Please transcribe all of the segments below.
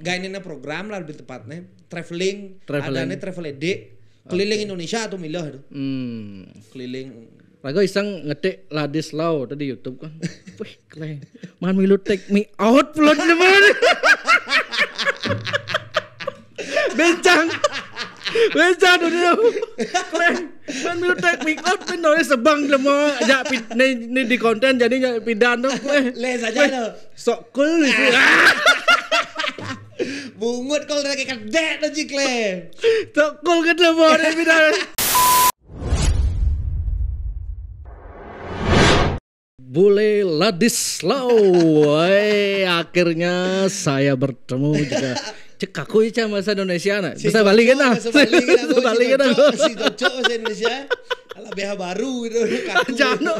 gainnya program lah lebih tepatnya traveling, traveling. nih travel ed keliling okay. Indonesia atau milah itu hmm. keliling Lagu iseng ngetik Ladislau tadi YouTube kan. Wih, keren. Man milu take me out plot teman. Bencang. Bencang tuh dia, Keren. Man milu take me out pin oleh sebang lemo aja ini ini di konten jadi pidan tuh. leh aja lo. Sok cool Bungut lagi dari kedek klaim. Tak Tokul kerja bawah bila Bule Ladislau. akhirnya saya bertemu juga cek aku ya bahasa Indonesia nah. Bisa balik kan? Ah? Bisa balik kan? Bisa balik kan? Si cocok bahasa Indonesia. Ala BH baru gitu. Jano.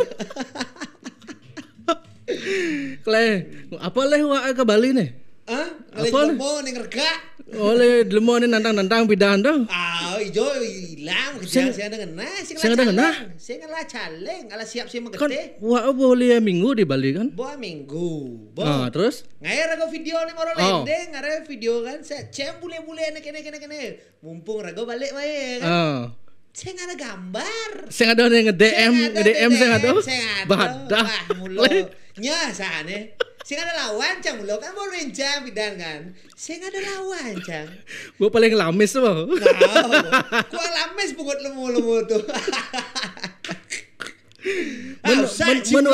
kle apa leh wa ke Bali nih? Hah? Eh? Ngalay lemo ning Oleh lemo nih nantang-nantang pidahan dong. Ah, ijo ilang siya siya nang na, Siang la na. Siang lah chaleng, ala siap siya magete. Kan apa boleh minggu di Bali kan? Boa minggu. Bo. Nah, terus? Ngair rago video ni moro oh. lende, ngare video kan Saya cem bule-bule ne kene kene kene. Mumpung rago balik wae kan. Oh. Ah. Sing ada gambar. Saya ada yang nge-DM, nge-DM saya ada. Badah. dah mulo. Nya Sing ada lawan cang lo kan mau renjang bidan kan. Sing ada lawan cang. Gua paling lames nah, oh, tuh. Gua lames pungut lemu lemu tuh. menu, menu,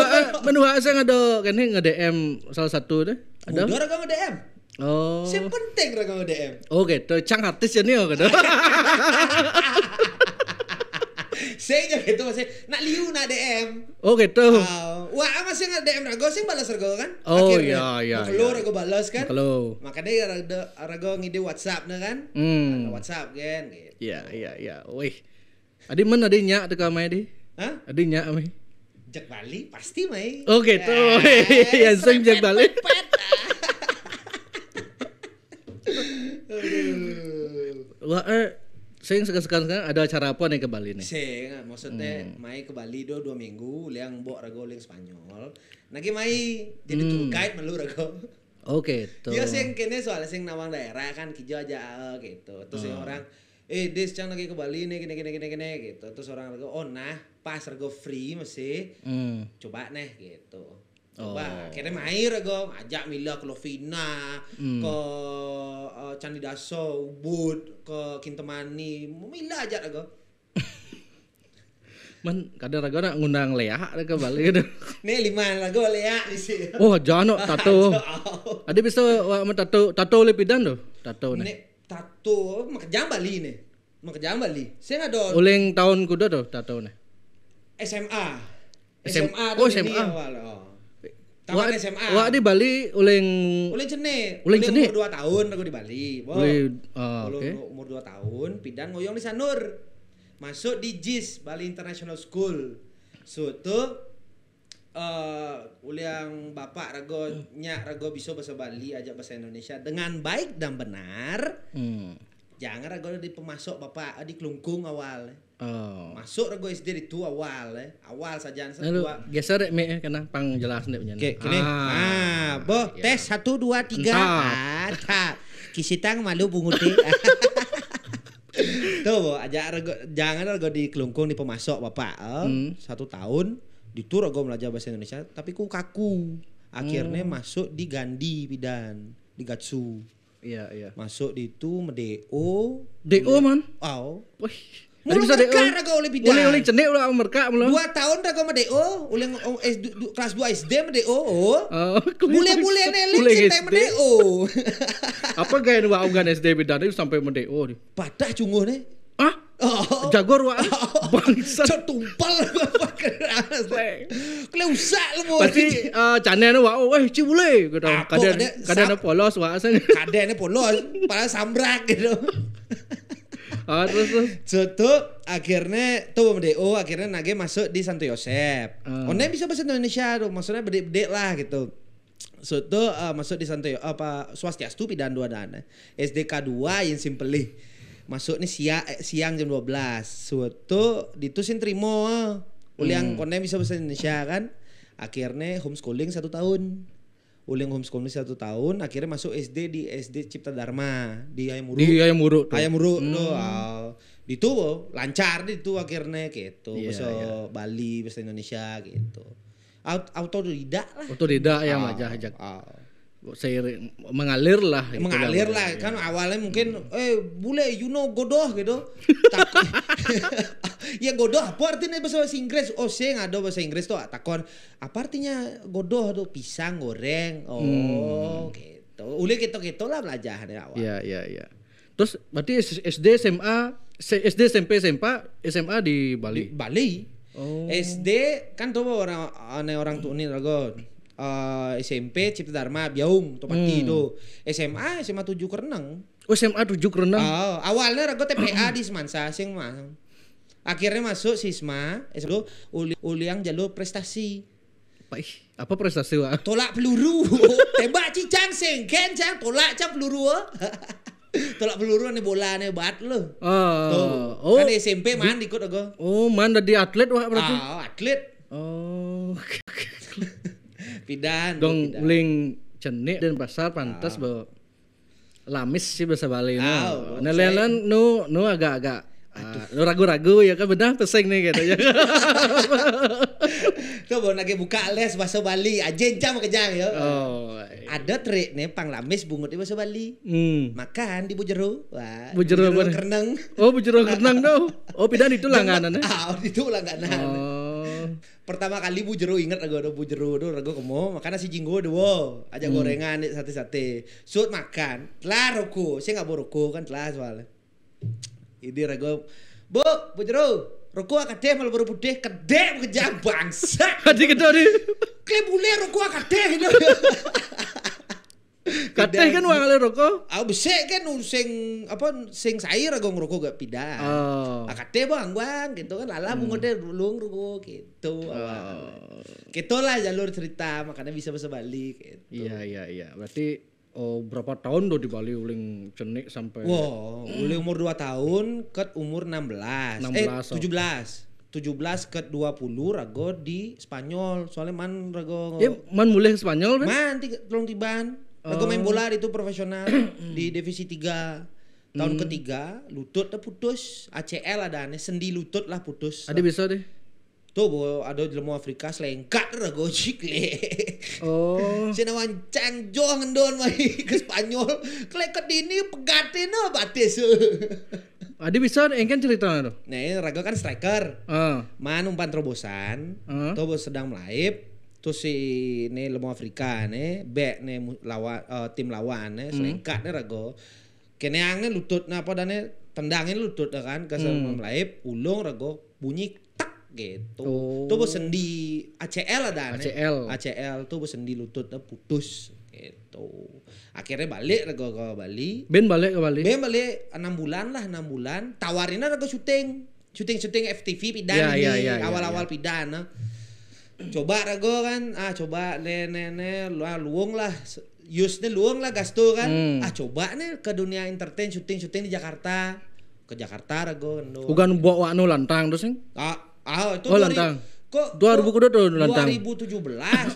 menu, saya ada kan nggak DM salah satu deh. Ada. Udah nggak DM. Oh. siapa penting nggak DM. Oke, oh, tuh gitu. cang artis ya nih kan. Saya aja gitu masih nak liu nak DM. Oh gitu. Uh, wah masih nggak DM rago sih balas rago kan? Oh Akhirnya, iya iya. Kalau iya. rago balas kan? Kalau. Makanya rago rago ngide WhatsApp nah kan? Hmm. Ada WhatsApp kan? Gitu. Iya iya iya. Wih. Adi mana adi nyak tuh kamai adi? Hah? Adi nyak mai. Jak Bali pasti mai. Oh gitu. Eh, iya eh, iya sing jak Bali. Ah. Wah, eh. Saya sekarang sekarang ada acara apa nih ke Bali nih? Saya maksudnya hmm. mai ke Bali do dua minggu, liang bok rago liang Spanyol. Nagi mai jadi hmm. tour guide melu rago. Oke, okay, tuh. Iya, yang sing kene soalnya sing nawang daerah kan kijau aja gitu. Terus hmm. orang eh dis cang lagi ke Bali nih kene-kene-kene-kene gitu terus orang ragu oh nah pas rago free masih hmm. coba nih gitu Coba oh. kira mair gue ngajak Mila ke Lovina, hmm. ke uh, Candi Daso, Ubud, ke Kintamani, Mila ajak gue. Man, kadang raga nak ngundang lea ada ke Bali gitu. Nih lima lagu Lea di sini. Oh, jangan tato. Ada bisa eh, sama tato tato lepidan tuh, tato nih. Nih tato makerjaan Bali nih. Makerjaan Bali. Saya nggak dong. Oh, Uling tahun kuda tuh tato nih. SMA. SMA. Oh, SMA. Awal, oh. Tamat SMA. Wah di Bali uling uling cene. Uling cene. Umur dua tahun aku di Bali. Wow. Ah, uling uh, Okay. Umur dua tahun pindah ngoyong di Sanur. Masuk di JIS Bali International School. itu uh, eh, uliang bapak rego nyak rego bisa bahasa Bali ajak bahasa Indonesia dengan baik dan benar. Hmm jangan ragu di pemasok bapak di kelungkung awal oh. masuk ragu SD itu awal eh. awal saja lalu dua. geser me eh, karena pang jelas nih punya okay, ah, ah boh ya. tes satu dua tiga ah, tak kisitang malu bunguti. Eh. tuh boh aja ragu jangan ragu di kelungkung di pemasok bapak eh. hmm. satu tahun di tur ragu belajar bahasa Indonesia tapi ku kaku akhirnya hmm. masuk di Gandhi bidan di Gatsu Iya, iya. Masuk di itu DO. DO man. wow, Wih. Mulu negara kau lebih dah. oleh oleh cendek ulang mereka mulu. Dua tahun dah kau DO, ulang eh, kelas dua SD mah DO. Oh. Mulai mulai nelik cinta mah DO. Apa gaya dua sd SD itu sampai mah DO nih? cunguh nih. Ah? Oh. Jagor wa bangsa tumpal Kle usak lu. Pasti uh, eh, canen wa oh eh cibule gitu. Kaden kaden polos wa asan. polos para sambrak gitu. Oh, terus terus. Jodoh akhirnya tuh BDO akhirnya Nage masuk di Santo Yosep. Uh. Ah. Online bisa bahasa Indonesia tuh maksudnya bede-bede lah gitu. So tuh uh, eh, masuk di Santo apa Swastiastu pidan dua dana. SDK 2 yang simpelih masuk nih siang eh, siang jam 12 suatu ditusin terima uliang hmm. kone bisa bahasa Indonesia kan akhirnya homeschooling satu tahun uliang homeschooling satu tahun akhirnya masuk SD di SD Cipta Dharma di Ayamuru di Ayamuru tuh. Ayamuru hmm. tuh oh. di itu lancar di tuh akhirnya gitu yeah, bahasa yeah. Bali bahasa Indonesia gitu Aut autodidak lah autodidak ya oh. aja aja oh. Seir, mengalir lah gitu mengalir lah ya. kan awalnya mungkin eh bule you know godoh gitu takon ya godoh apa artinya bahasa Inggris oh saya nggak ada bahasa Inggris tuh takon apa artinya godoh tuh pisang goreng oh hmm. gitu udah gitu gitu lah pelajaran dari awal ya ya ya terus berarti SD SMA SD SMP SMA SMA di Bali di Bali oh. SD kan tuh orang orang tuh ini lagu uh, eh, SMP Cipta Dharma Biaung Topati hmm. do SMA SMA tujuh Kerenang oh SMA tujuh Kerenang oh, awalnya rago TPA di Semansa sing mah akhirnya masuk sisma eh, SMA uli, uliang jalur prestasi apa apa prestasi wa tolak peluru tembak cicang sing cang tolak cang peluru tolak peluru nih bola nih bat lo oh, ah, Tuh. oh. kan SMP man ikut aku oh man di atlet wah berarti oh atlet oh Pidan. Dong bling ling dan pasar pantas oh. lamis sih bahasa Bali. Oh, nah, lelan nu nu agak-agak ah, Aduh. Uh, ragu-ragu ya kan benar pesing nih gitu ya. Tuh baru lagi buka les bahasa Bali aja jam kejang ya. Oh. Iya. Ada trik nih pang lamis bungut di bahasa Bali. Hmm. Makan di bujeru Wah. Bujeru, bujero Oh bujeru kereneng dong. Oh pidan itu langganan ya. Ah, itu langganan. Oh pertama kali bu jeru inget lagu ada bu jeru dulu lagu kemo makan nasi jinggo doh aja hmm. gorengan sate sate sud makan telah roko saya nggak bawa roko kan telah soalnya ini lagu bu bu jeru roko deh malu baru putih kede kerja bangsa kade kede ruku roko gitu Kateh kan uang ale rokok? Aku bisa kan sing apa sing sayur aku rokok gak pindah. Oh. Ah bang bang gitu kan lala hmm. mungkin lulung rokok gitu. Oh. Gitu lah jalur cerita makanya bisa bisa balik. Gitu. Iya iya iya. Berarti oh, berapa tahun do di Bali uling cenik sampai Wow, uling umur dua tahun ke umur 16. 16 eh, 17. Oh. 17 ke 20 rago di Spanyol soalnya man rago ya, man mulai ke Spanyol kan? man tiga, tolong tiban Nah, main bola oh. itu profesional di divisi 3 tahun hmm. ketiga lutut tuh putus ACL ada aneh sendi lutut lah putus ada bisa deh tuh bo ada di lemu Afrika selengkat lah cikle. le oh cina wancang jo ngendon mai ke Spanyol kleket dini pegatin no batis ada bisa engkan cerita tuh nah ini kan striker uh. man umpan terobosan uh. tuh sedang melaib tu si ne Afrika ne, be ne lawan uh, eh, tim lawan ne hmm. selengkat ne rago kene angin lutut na apa dane tendangin lutut na kan kasar hmm. melayap, ulung rago bunyi tak gitu oh. tuh sendi ACL ada ne ACL ACL tuh sendi lutut na putus gitu akhirnya balik rago ke Bali Ben balik ke Bali Ben balik enam bulan lah enam bulan tawarin rago syuting syuting syuting FTV pidana ya, yeah, nih yeah, ya, awal-awal yeah, yeah. pidana eh coba rego kan ah coba nenek lah luang lah use nih luang lah gasto kan hmm. ah coba nih ke dunia entertain syuting syuting di Jakarta ke Jakarta rego. bukan bawa anu lantang terus ah ah itu oh, lantang kok 2000 kudu tuh lantang 2017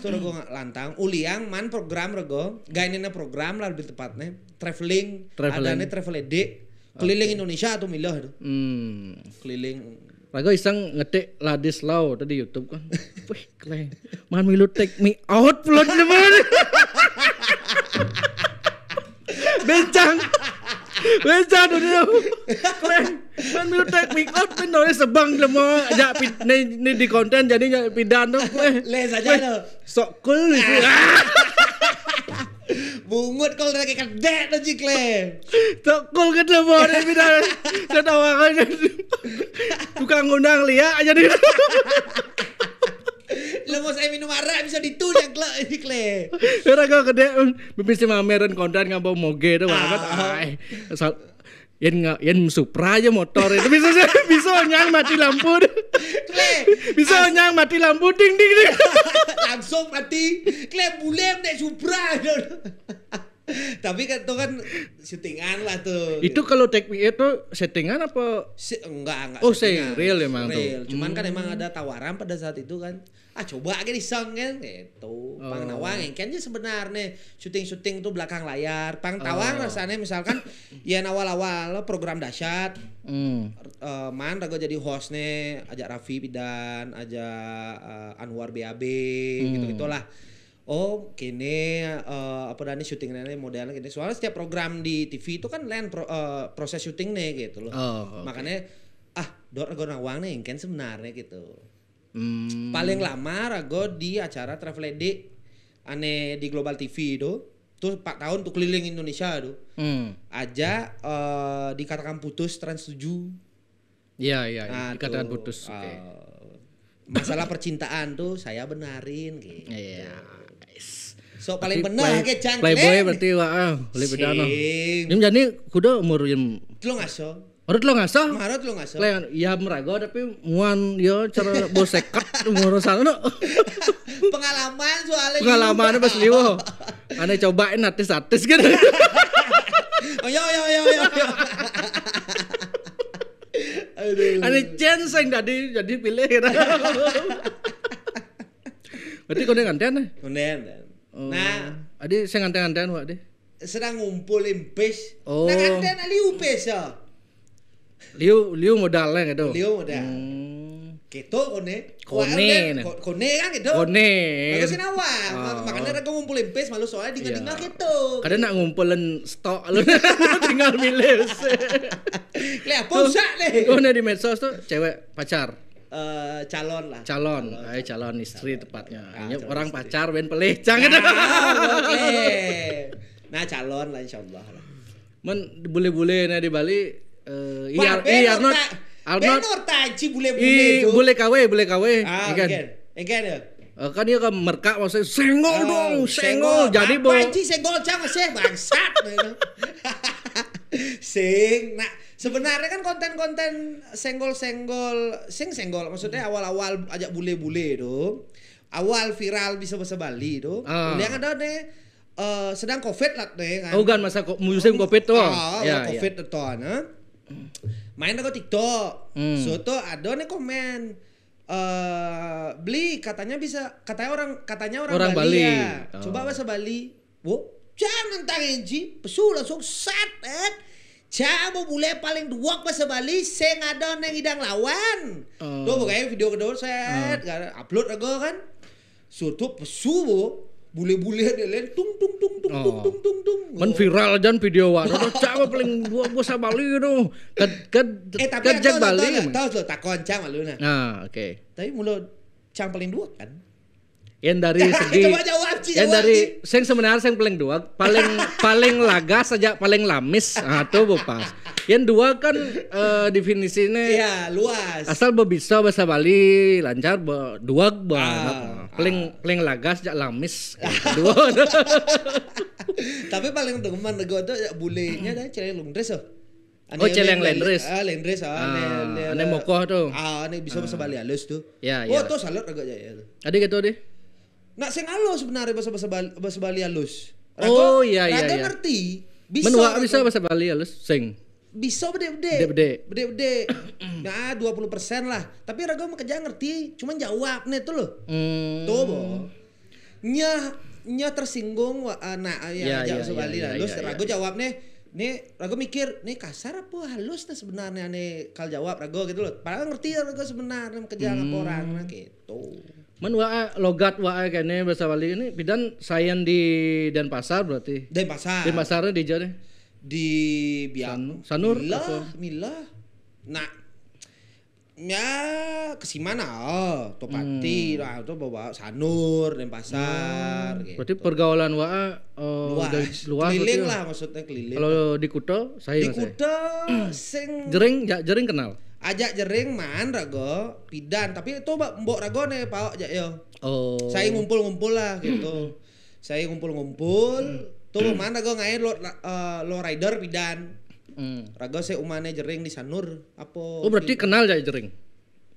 tuh rego lantang uliang man program rego gak ini program lah lebih tepatnya traveling, traveling. nih travel edik keliling Indonesia atau milah itu hmm. keliling Lagu iseng ngetik Ladislau tadi YouTube kan. Wih, keren. Man milu take me out pula teman. Bencang. Bencang tuh dia. Keren. Man milu take me out pun nulis sebang lemah. Ajak ni, ni di konten jadi pidan tuh, Les aja tu. Sok cool. Ah. Bungut kalau lagi kedek lo jikle. Tokul kedek mau dan bida. Ketawakan tukang undang lia aja di. Lo mau saya minum arak bisa ditulang lo jikle. Karena kau kedek, bimbing hmm, si mameren kondan mau moge itu ah, ah. banget yen yen supra aja motor e. itu bisa bisa nyang mati lampu kle bisa nyang mati lampu ding ding ding langsung mati klep bulem nek supra tapi kan itu kan syutingan lah tuh. Itu kalau take me itu settingan apa? Si, enggak, enggak. Oh, settingan. real emang real. tuh. Cuman kan hmm. kan emang ada tawaran pada saat itu kan. Ah, coba aja di song kan itu Oh. Pang nawang kayaknya sebenarnya syuting-syuting tuh belakang layar. Pang tawang oh. rasanya misalkan ya awal-awal program dahsyat. Hmm. Uh, man ragu jadi host nih ajak Raffi Bidan, ajak uh, Anwar BAB hmm. gitu-gitulah oh kini uh, apa dani syuting nenek modelnya gini soalnya setiap program di TV itu kan lain pro, uh, proses syuting nih gitu loh oh, okay. makanya ah dor gue uang nih kan sebenarnya gitu hmm. paling lama rago di acara Travel lady aneh di Global TV itu tuh empat tahun tuh keliling Indonesia tuh hmm. aja uh, dikatakan putus trans 7 iya, iya iya nah, dikatakan tuh, putus uh, masalah percintaan tuh saya benarin gitu yeah. Sok paling benar ke jangkrik. Playboy berarti wah, ah, beli no Ini jadi kuda umur yang Telu ngaso. Marut lo ngaso? Marut lo ngaso. Lain ya merago tapi muan yo ya, cara sekat umur sana. Pengalaman soalnya. Pengalaman pas liwo. Ane cobain artis-artis gitu. oh yo yo yo yo. yo. Ada chance yang tadi jadi pilih. Gitu. Berarti kau dengan chen nih? Eh? dengan Nah, hmm. adik saya ngantai-ngantai wak deh. Sedang ngumpul impes. Oh. Nah, nganten liu impes ya. Liu liu modal lah gitu. Liu modal. Hmm. Gitu kone. Kone. Kone kan gitu. Kone. Oh. Aku sih nawa. Makanya ngumpul impes, malu soalnya tinggal tinggal yeah. gitu. Kadang nak ngumpulin stok lu tinggal milih. Lihat ponsel deh. Kone di medsos tuh cewek pacar uh, calon lah. Calon, calon, Ay, calon istri calon. tepatnya. Ah, ya, orang istri. pacar wen pelih jangan. Ya, nah, calon lah insyaallah Men bule-bule nah di Bali eh uh, iya iya not Arnold Benor taji bule-bule itu. Bule kawe, bule kawe. Ah, iya kan. Ikan iya ya. Eh, kan dia kan merka maksudnya senggol oh, dong, senggol. senggol. Jadi bo. Apa sih senggol cang sih bangsat. Gitu. Sing nak Sebenarnya kan konten-konten senggol-senggol, sing senggol maksudnya hmm. awal-awal ajak bule-bule itu, awal viral bisa bahasa Bali itu, ah. yang ada deh Uh, sedang covid lah deh kan. Oh kan masa ko musim oh, covid tuh. Oh, ya, ya. covid ya. tuh, nah. Main aku TikTok, hmm. so ada nih komen, Uh, beli katanya bisa katanya orang katanya orang, orang Bali, ya. Bali. Ya. Oh. coba bahasa Bali wo jangan tangan ji pesu langsung set eh Cabo bule paling dua pas sebali saya ngadon yang idang lawan. Oh. Tuh pokoknya video kedua saya uh. upload aku kan. So tuh pesu bu bule-bule ada lain tung tung tung tung tung tung tung tung. Men viral dan video wan. Udah cabo paling dua pas sebali Bali itu. Ket ket eh, tapi Bali. Tahu tuh tak koncang malu nah. Ah oke. Tapi mulut cang paling dua kan yang dari segi yang dari yang sebenarnya yang paling dua paling paling laga saja paling lamis atau bopas yang dua kan uh, definisinya ya luas asal bisa bahasa Bali lancar be, dua be, ah, ah, paling ah. paling laga saja lamis dua tapi paling teman gue tuh ya bulenya dah cari lundres oh Ane, oh celeng lendres. Ah lendres ah. Ane, ah, ane, ane mokoh tuh. Ah ane bisa ah. sebalik halus tuh. Ya, oh, ya. Oh tuh salur agak ya. Ada gitu deh. Nak sing halus sebenarnya bahasa bahasa Bali, bahasa Bali halus. Rago, oh iya iya. Rago iya. ngerti. Bisa. Menua bisa bahasa Bali halus sing. Bisa bede-bede. Bede-bede. Bede-bede. nah, persen lah. Tapi Rago mah kerja ngerti, cuman nih tuh loh. Hmm. Tuh, boh. Nyah nyah tersinggung wa anak ya, ya, ya, ya, Bali ya, halus. Ya, ya, Rago jawab nih Rago mikir nih kasar apa halus nih sebenarnya nih kal jawab Rago gitu loh padahal ngerti ya Rago sebenarnya kerja hmm. laporan orang nah gitu Men wa logat wa kene bahasa Bali ini bidan sayan di Denpasar berarti. Denpasar. pasar di pasar Di Bianu. Sanur. milah milah Nah, ya mana? oh topati hmm. nah itu bawa sanur Denpasar hmm. gitu. berarti pergaulan wa uh, luas, luas keliling ya? lah maksudnya keliling kalau di Kuto saya di ya. Kuto sing jering jering kenal ajak jering man rago pidan tapi itu mbok rago nih pak jak yo oh saya ngumpul-ngumpul lah gitu saya ngumpul-ngumpul tuh mana rago ngair lo eh, lo rider pidan mm. rago saya umane jering di sanur apa oh berarti gitu. kenal jadi jering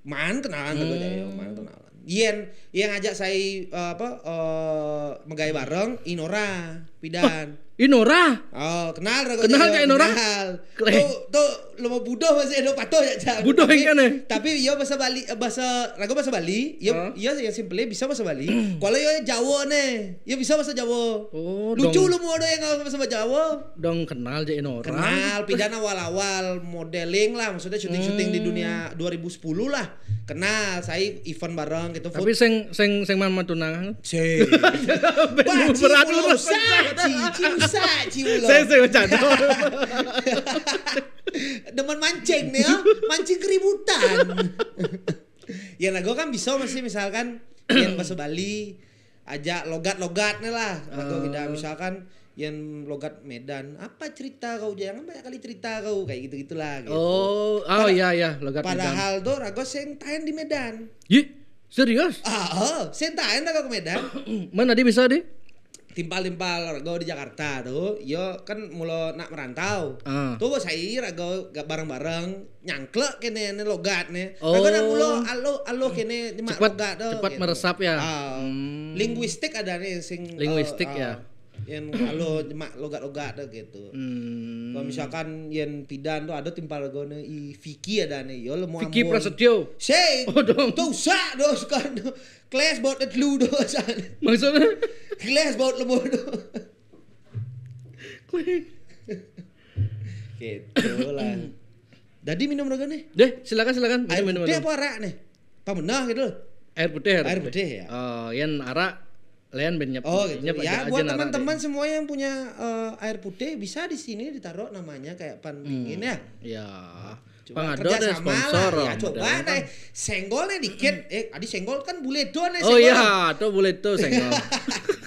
man kenalan rago mm. man kenalan Yen yang ajak saya eh, apa uh, eh, megai bareng Inora pidan Inora. Oh, kenal Rago Kenal ya, kayak Inora? Kenal. Tuh, tuh lo mau budoh masih Indo patoh ya. Budoh yang kan ya? Tapi yo bahasa Bali eh, bahasa Rago bahasa Bali, yo huh? yo yang simple bisa bahasa Bali. Kalau yo ya Jawa ne, yo bisa bahasa Jawa. Oh, Lucu dong. lo mau ada yang bahasa Jawa. Dong kenal aja Inora. Kenal pidana awal-awal modeling lah, maksudnya syuting-syuting hmm. di dunia 2010 hmm. lah. Kenal saya event bareng gitu. Tapi food. sing sing sing mana tunangan? Sing. Berat lu. Cincin saya you Saya saya macam Demen mancing nih ya. Mancing keributan. ya nah gue kan bisa masih misalkan yang bahasa Bali ajak logat-logatnya lah. atau kita ah. uh. misalkan yang logat Medan apa cerita kau jangan banyak kali cerita kau kayak gitu gitulah gitu. oh oh iya iya logat padahal Medan padahal tuh yang tayen di Medan Ih, serius ah oh, saya tahan ke Medan mana dia bisa deh timpal-timpal rego di Jakarta tuh yo kan mulai nak merantau uh. tuh bos saya rego gak bareng-bareng nyangklok kene ini logat nih oh. rego nak mulo alo alo kene cepat, logat tuh cepat gitu. meresap ya uh, hmm. linguistik ada nih sing linguistik uh, uh, ya ah yang lo mak logat-logat dah gitu. Hmm. Kalau misalkan yang pidan tuh ada timpal paragone i Vicky ada nih. Yo lo mau Vicky Prasetyo. say Oh dong. Tuh sa do sekarang Class Kelas the telu do sa. Maksudnya? Kelas baut lemo do. gitu lah. Jadi minum rogan nih. Deh, silakan silakan. air minum, putih minum. apa arak nih? Pamenah gitu loh. Air putih, air, air putih. putih ya. Oh, uh, yang arak Lian ben nyep. Oh gitu. Nyep ya aja, buat teman-teman semua yang punya uh, air putih bisa di sini ditaruh namanya kayak pan pingin hmm. ya. Iya. Ya, coba Bang Ado ada sponsor. Lah, ya, coba nah, senggolnya dikit. Eh, adi senggol kan bule do nih oh, senggol. Oh iya, tuh bule tuh senggol.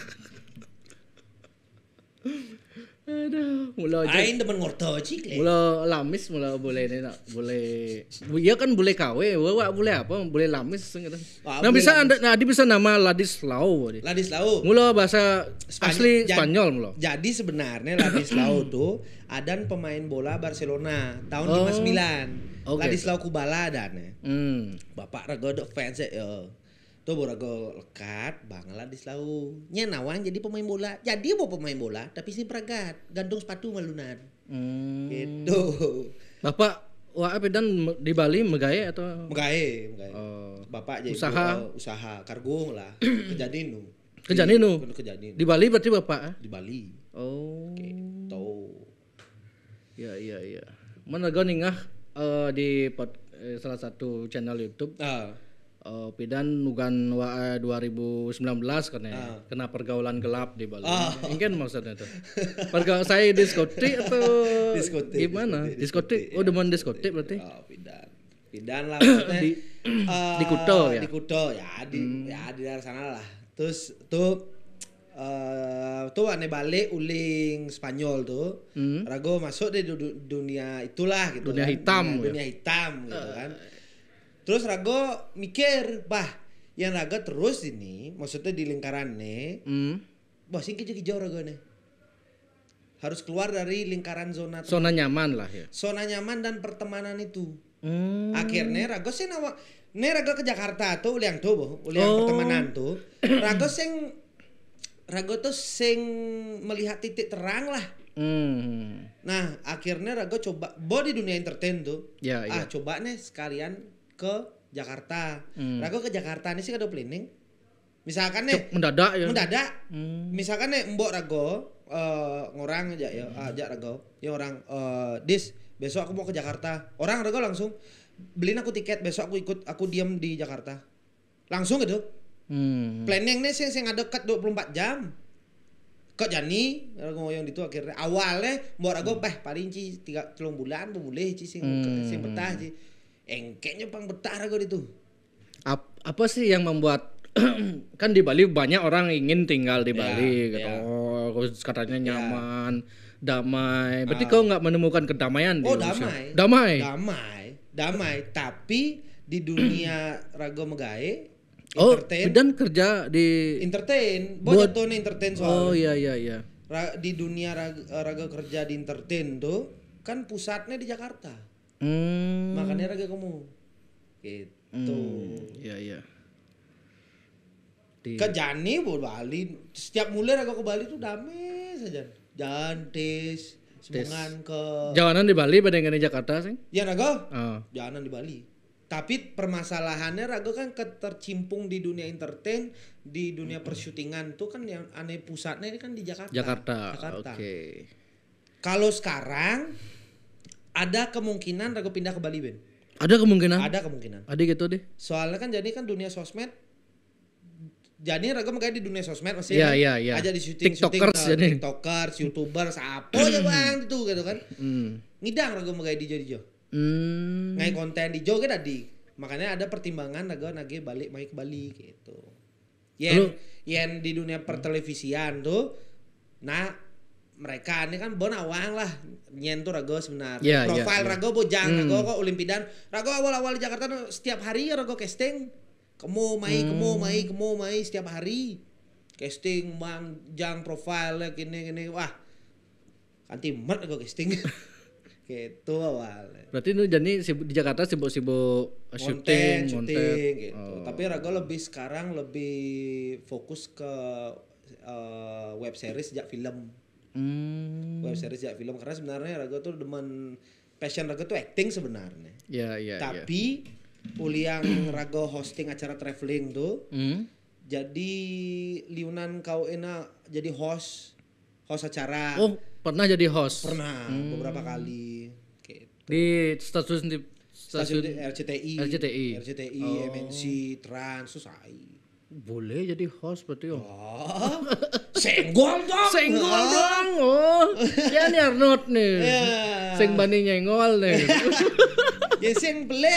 Aduh, mula aja. Ain temen ngorto le. Mula lamis mula boleh nih nak, boleh. Iya kan boleh kawe, wak boleh apa? Boleh lamis gitu. nah bisa anda, nah di bisa nama Ladislau. lau mulai bahasa asli Spanyol mula. Jadi sebenarnya lau tuh ada pemain bola Barcelona tahun oh. 59. Okay. Kubala ada Hmm. Bapak ragodok fans ya tuh Boragol lekat Bangladesh lau nya nawang jadi pemain bola jadi mau pemain bola tapi si peragat gantung sepatu malunan hmm. gitu bapak wah dan di Bali megae atau megae megae oh. bapak jadi usaha uh, usaha kargo lah kejadian nu kejadian nu kejadian di Bali berarti bapak eh? di Bali oh gitu ya iya iya mana gue ningah uh, di pot, eh, salah satu channel YouTube uh uh, Pidan Nugan wa, 2019 karena Uh. Kena pergaulan gelap di Bali. Uh. Ah. Mungkin maksudnya itu. Pergaulan saya diskotik atau diskotik, gimana? Diskotik. diskotik. Oh, ya. demen diskotik berarti. Oh, Pidan. Pidan lah maksudnya. di, uh, di Kuto ya. Di Kuto ya, di hmm. ya di daerah sana lah. Terus tuh Uh, eh, tuh aneh balik uling Spanyol tuh, hmm. rago masuk deh dunia itulah gitu. Dunia kan. hitam. Dunia, ya? hitam gitu uh. kan Terus Rago mikir, bah, yang Rago terus ini, maksudnya di lingkaran nih mm. bah sih kita kejar Rago nih. Harus keluar dari lingkaran zona. Zona nyaman lah ya. Zona nyaman dan pertemanan itu. mm. Akhirnya Rago sih nawa, nih Rago ke Jakarta tuh uliang tuh, boh, uliang oh. pertemanan tuh. Rago sing, Rago tuh sing melihat titik terang lah. mm. Nah akhirnya Rago coba, body dunia entertain tuh. Ya, ya. ah yeah. coba nih sekalian ke Jakarta. Hmm. ke Jakarta nih sih kado planning. Misalkan nih mendadak ya. Mendadak. Hmm. Misalkan nih Mbok Rago uh, eh, ngorang aja ya, hmm. Ah, aja Rago. Ya orang uh, dis besok aku mau ke Jakarta. Orang Rago langsung beliin aku tiket besok aku ikut aku diam di Jakarta. Langsung gitu. Hmm. Planning nih sih sing ada dekat 24 jam. Kok jani yang itu akhirnya awalnya mbok Rago hmm. bah paling tiga 3 bulan boleh sih sih hmm. sing betah sih engkenya pang betara kok itu Ap, apa sih yang membuat kan di Bali banyak orang ingin tinggal di ya, Bali yeah, gitu yeah. oh katanya ya. nyaman yeah. damai berarti uh. kau nggak menemukan kedamaian oh, di damai damai damai damai tapi di dunia Rago Megae Oh, dan kerja di entertain. Bo buat entertain soalnya. Oh iya iya iya. di dunia raga, raga kerja di entertain tuh kan pusatnya di Jakarta. Hmm. Makannya raga kamu. Gitu. Iya hmm. iya. Di... Iya. Ke Jani buat Bali, setiap mulai raga ke Bali tuh damai saja. Jantis, semangan ke Jalanan di Bali bandingkan di Jakarta sih? Ya raga. Oh. Jalanan di Bali. Tapi permasalahannya ragu kan ketercimpung di dunia entertain, di dunia persyutingan tuh kan yang aneh pusatnya ini kan di Jakarta. Jakarta. Jakarta. Oke. Okay. Kalau sekarang ada kemungkinan Rago pindah ke Bali Ben ada kemungkinan ada kemungkinan ada gitu deh soalnya kan jadi kan dunia sosmed jadi Rago makanya di dunia sosmed masih yeah, yeah, yeah. aja di syuting tiktokers syuting, jadi tiktokers youtubers apa ya bang itu gitu kan mm. ngidang Rago makanya di jadi jo mm. ngai konten di jo kan tadi makanya ada pertimbangan Rago nage balik main ke Bali gitu Yang yen di dunia pertelevisian tuh nah mereka ini kan bon awang lah nyentuh Rago sebenarnya yeah, iya, profil yeah, yeah. Rago bojang hmm. Rago kok Olimpidan Rago awal-awal di Jakarta tuh setiap hari ya Rago casting kemu mai hmm. kemu mai kemu mai setiap hari casting bang jang profil gini gini wah Nanti mer Rago casting gitu awal berarti itu jadi di Jakarta sibuk-sibuk shooting syuting, syuting gitu oh. tapi Rago lebih sekarang lebih fokus ke uh, web series sejak film hmm. web series ya film karena sebenarnya Rago tuh demen passion Rago tuh acting sebenarnya Iya yeah, yeah, tapi yeah. uliang Rago hosting acara traveling tuh Hmm. jadi liunan kau enak jadi host host acara oh pernah jadi host pernah hmm. beberapa kali gitu. di status di stasiun, RCTI RCTI RCTI oh. MNC Trans Susai boleh jadi host berarti oh. oh. Senggol dong. Senggol oh. dong. Oh. ya ni Arnold nih. Iya. seng Sing bani nyengol nih. ya sing beli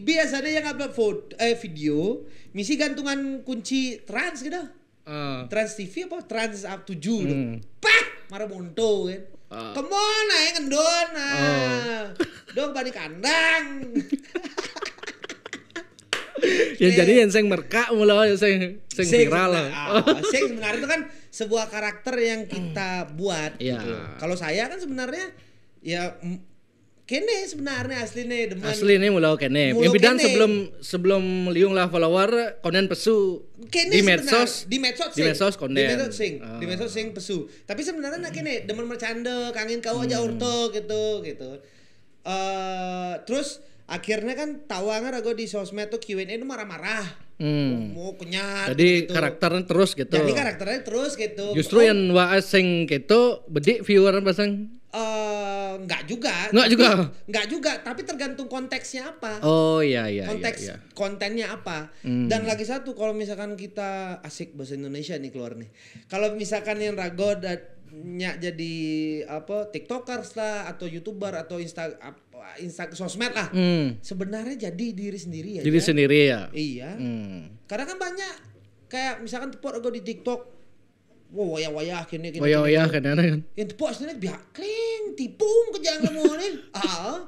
biasanya yang upload foto eh video misi gantungan kunci trans gitu. Ah. Trans TV apa Trans up 7 hmm. Pak, marah monto kan. Uh. Kemana yang ngendon. Ah. Oh. Dong bani kandang. ya jadi iya. yang saya merka yang saya saya viral lah. Saya sebenarnya itu kan sebuah karakter yang kita buat. ya. Gitu. Kalau saya kan sebenarnya ya kene sebenarnya asli nih demen asli nih mulau kene mulau bidan sebelum sebelum liung lah follower konen pesu kene di medsos di medsos di medsos konen di medsos sing ah. di medsos sing pesu tapi sebenarnya nak kene demen mercanda kangen kau aja hmm. urto gitu gitu uh, terus akhirnya kan tawanger aku di sosmed tuh Q&A itu marah-marah hmm. mau kenyat jadi gitu. karakternya terus gitu jadi karakternya terus gitu justru oh. yang waas sing gitu bedik viewer pasang Uh, eh, enggak juga. Enggak juga. Enggak juga, tapi tergantung konteksnya apa. Oh iya iya, iya Konteks iya, iya. kontennya apa. Hmm. Dan lagi satu kalau misalkan kita asik bahasa Indonesia nih keluar nih. Kalau misalkan yang rago nyak jadi apa TikTokers lah atau YouTuber atau Insta Instagram sosmed lah hmm. sebenarnya jadi diri sendiri ya diri ya. sendiri ya iya hmm. karena kan banyak kayak misalkan tepuk gue di TikTok Wah, wow, wayah-wayah kini kini. Wayah-wayah kan ada kan. Yang tepuk sebenarnya biak kling, tipung kerjaan kamu ini. Ah.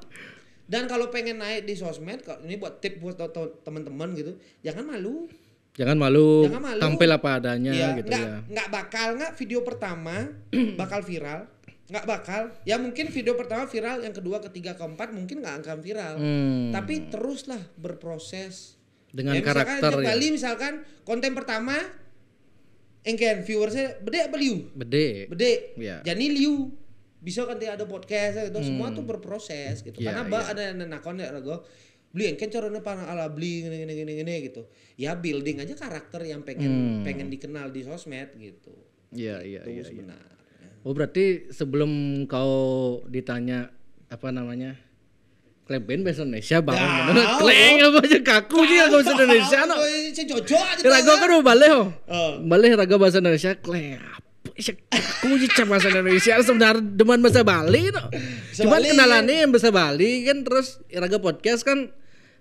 Dan kalau pengen naik di sosmed, ini buat tip buat teman-teman gitu, jangan malu. Jangan malu, jangan malu. tampil apa adanya iya, gitu ya, gitu enggak, ya. Enggak bakal enggak video pertama bakal viral nggak bakal ya mungkin video pertama viral yang kedua ketiga keempat mungkin nggak akan viral hmm. tapi teruslah berproses dengan ya, karakter misalkan, ya. Bali misalkan konten pertama engken viewersnya bede apa liu bede bede ya. jadi liu bisa kan ada podcast gitu hmm. semua tuh berproses gitu ya, karena ya. ada ya. ada nakon ya rago beli engken caranya panah ala beli gini gini gini gini gitu ya building aja karakter yang pengen hmm. pengen dikenal di sosmed gitu iya iya iya sebenarnya Oh berarti sebelum kau ditanya apa namanya klep band bahasa Indonesia bangun nah, kleng apa aja kaku sih lagu bahasa Indonesia no raga kan mau balik oh, oh. balik raga bahasa Indonesia klep aku sih cek bahasa Indonesia sebenarnya demen bahasa Bali no cuman kenalannya yang bahasa Bali kan terus ya raga podcast kan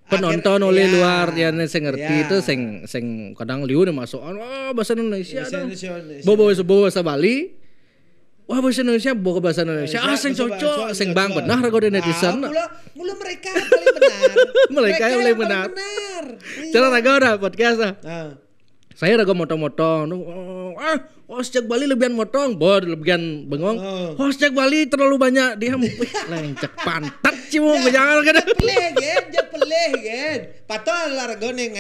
penonton Akhir, oleh ya. luar ya saya ngerti ya. itu sing sing kadang liu nih masuk oh bahasa Indonesia, bahasa Indonesia, Indonesia. bawa bahasa Bali Wah bahasa eh, Indonesia, bawa bahasa Indonesia. Ah, sing cocok, sing bang benar kau dari nah, netizen. Mulai, mula mereka benar. mereka yang paling benar. Cara iya. raga udah podcast ah. Saya raga motong-motong. Oh, ah, oh sejak Bali lebihan motong, bor lebihan bengong. Oh. oh sejak Bali terlalu banyak dia lencek pantat cium, ya, jangan kan. Peleh gen, peleh gen. Patol raga neng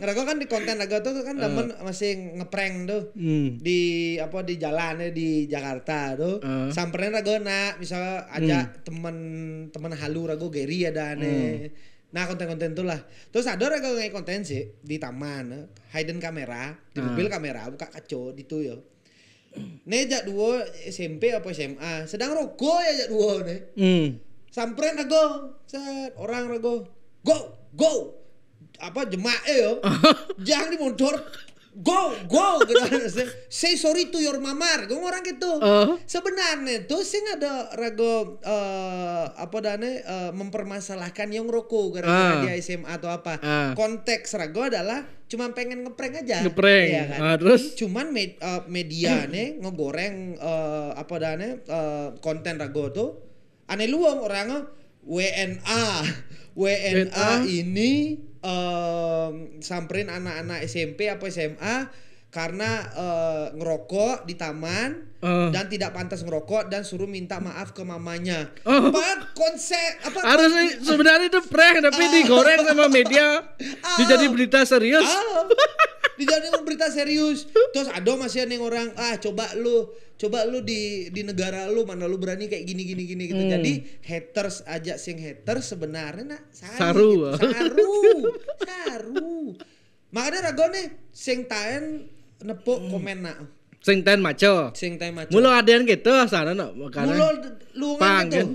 Rago kan di konten agak tuh kan eh. temen uh. masih ngeprank tuh hmm. di apa di jalan ya, di Jakarta tuh uh. Eh. sampernya Rago nak misalnya ajak hmm. temen temen halu Rago Gary ada aneh hmm. Nah konten-konten tuh lah. Terus ada orang ngai konten sih di taman, hidden kamera, di ah. mobil kamera, buka kaco tuh yo. nejak dua SMP apa SMA, sedang rogo ya jak dua nih. Mm. Samperin rego, set orang rego, go go apa jemaah eh, yo. Jangan di motor go go gitu say sorry to your mamar gue orang gitu uh. sebenarnya tuh sih ada rago uh, eh, apa dana uh, eh, mempermasalahkan yang roko gara-gara uh. dia SMA atau apa uh. konteks rago adalah cuma pengen ngepreng aja ngeprank ya kan? uh, terus cuman med, uh, media nih ngegoreng uh, apa dana uh, konten rago tuh aneh luang orangnya WNA WNA, WNA ini um, samperin anak-anak SMP apa SMA karena uh, ngerokok di taman uh. dan tidak pantas ngerokok dan suruh minta maaf ke mamanya. Oh. Pak konsep apa? Harus sebenarnya itu prank tapi uh. digoreng sama media uh. Ah. jadi berita serius. Ah. Uh. dijadikan berita serius. Terus ada masih ada orang ah coba lu coba lu di di negara lu mana lu berani kayak gini gini gini gitu. Hmm. Jadi haters aja sing haters sebenarnya nak sari, saru gitu. saru saru. Makanya ragone sing taen nepuk komen nak sing ten maco sing ten maco mulo adean gitu sana no karena mulo luang gitu. Kan?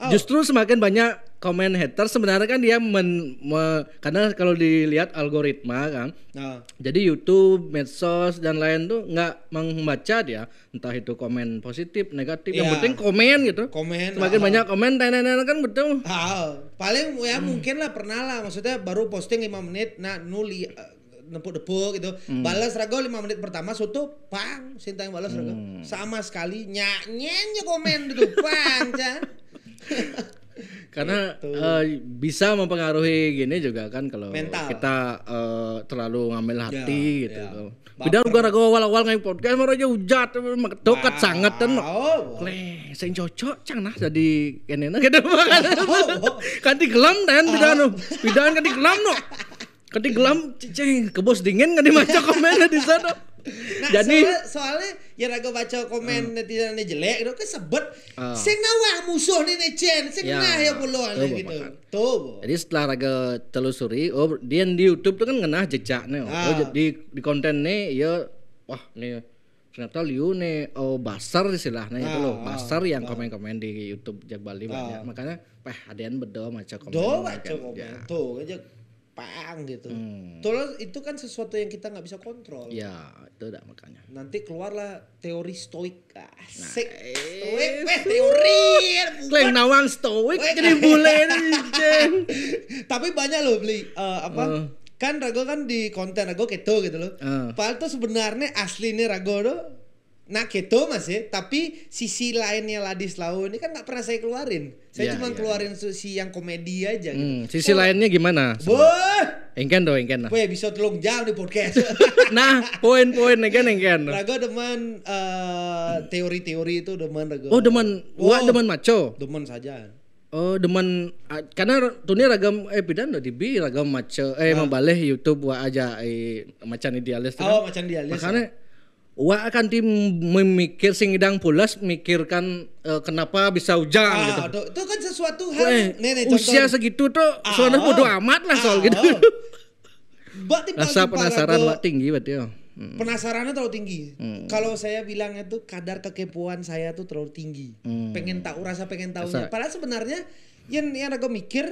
oh. justru semakin banyak komen hater sebenarnya kan dia men, me, karena kalau dilihat algoritma kan oh. jadi YouTube medsos dan lain tuh nggak membaca dia entah itu komen positif negatif yeah. yang iya. penting komen gitu komen semakin oh. banyak komen tenan kan betul oh. paling ya hmm. mungkin lah pernah lah maksudnya baru posting 5 menit nah nuli nempuk nepuk gitu. Hmm. Balas Rago lima menit pertama Soto pang Sinta yang balas hmm. Rago. Sama sekali nyanyinya komen gitu pang Karena gitu. uh, bisa mempengaruhi gini juga kan kalau Mental. kita uh, terlalu ngambil ya, hati ya, gitu. Ya. Beda gua aku awal-awal ngai podcast mah aja hujat dokat sangat kan. Oh. Kleh, sing cocok cang nah jadi kenena gitu kan. Kan di gelam dan bidan no. Bidan kan di gelam no. Kan di gelam kebos ke bos dingin kan dimaca komennya di sana. Nah, Jadi soalnya, soalnya ya raga baca komen uh, hmm. netizen jelek itu kan uh, sing nawah musuh nih netizen sing ya, nah ya puluhan gitu. Kan. Tuh. Jadi setelah raga telusuri oh dia di YouTube tuh kan ngena jejaknya. Oh, uh. oh di konten nih ya wah nih ternyata Liu nih oh basar istilahnya uh, itu loh ah, basar uh, yang komen-komen uh. di YouTube Jak Bali banyak makanya peh adian bedo maca komen Doa maca komen ya. tuh aja pang gitu. Hmm. Terus itu kan sesuatu yang kita nggak bisa kontrol. Ya, itu dah makanya. Nanti keluarlah teori stoik. Asik. Nah, stoik, weh teori. Kleng nawang stoik jadi bule Tapi banyak loh beli uh, eh, apa? Uh. Kan Rago kan di konten Rago keto gitu loh. Uh. Padahal tuh sebenarnya aslinya nih Rago tuh Nah gitu mas ya, tapi sisi lainnya Ladislau ini kan gak pernah saya keluarin. Saya yeah, cuma yeah. keluarin iya. si yang komedi aja. Gitu. Hmm, Sisi oh. lainnya gimana? Boh, engken dong, engken. lah. Boy bisa tolong jauh di podcast. nah, poin-poin engken engken. Raga demen uh, teori-teori itu demen raga. Oh demen, oh, wah demen maco. Demen saja. Oh demen karena tunia ragam eh pidan udah dibi ragam maco eh ah. membalik YouTube wah aja eh macan idealis. Oh macan idealis. Makanya ya. Wah akan tim memikir sing idang pulas mikirkan uh, kenapa bisa hujan ah, gitu. Itu, itu kan sesuatu hal. Eh, nenek usia segitu tuh ah, soalnya bodoh amat lah soal ah, gitu. Oh. Rasa penasaran wak tinggi berarti ya. Hmm. Penasarannya terlalu tinggi. Hmm. Kalau saya bilang itu kadar kekepuan saya tuh terlalu tinggi. Hmm. Pengen tahu rasa pengen tahunya. Rasa. Padahal sebenarnya yang yang aku mikir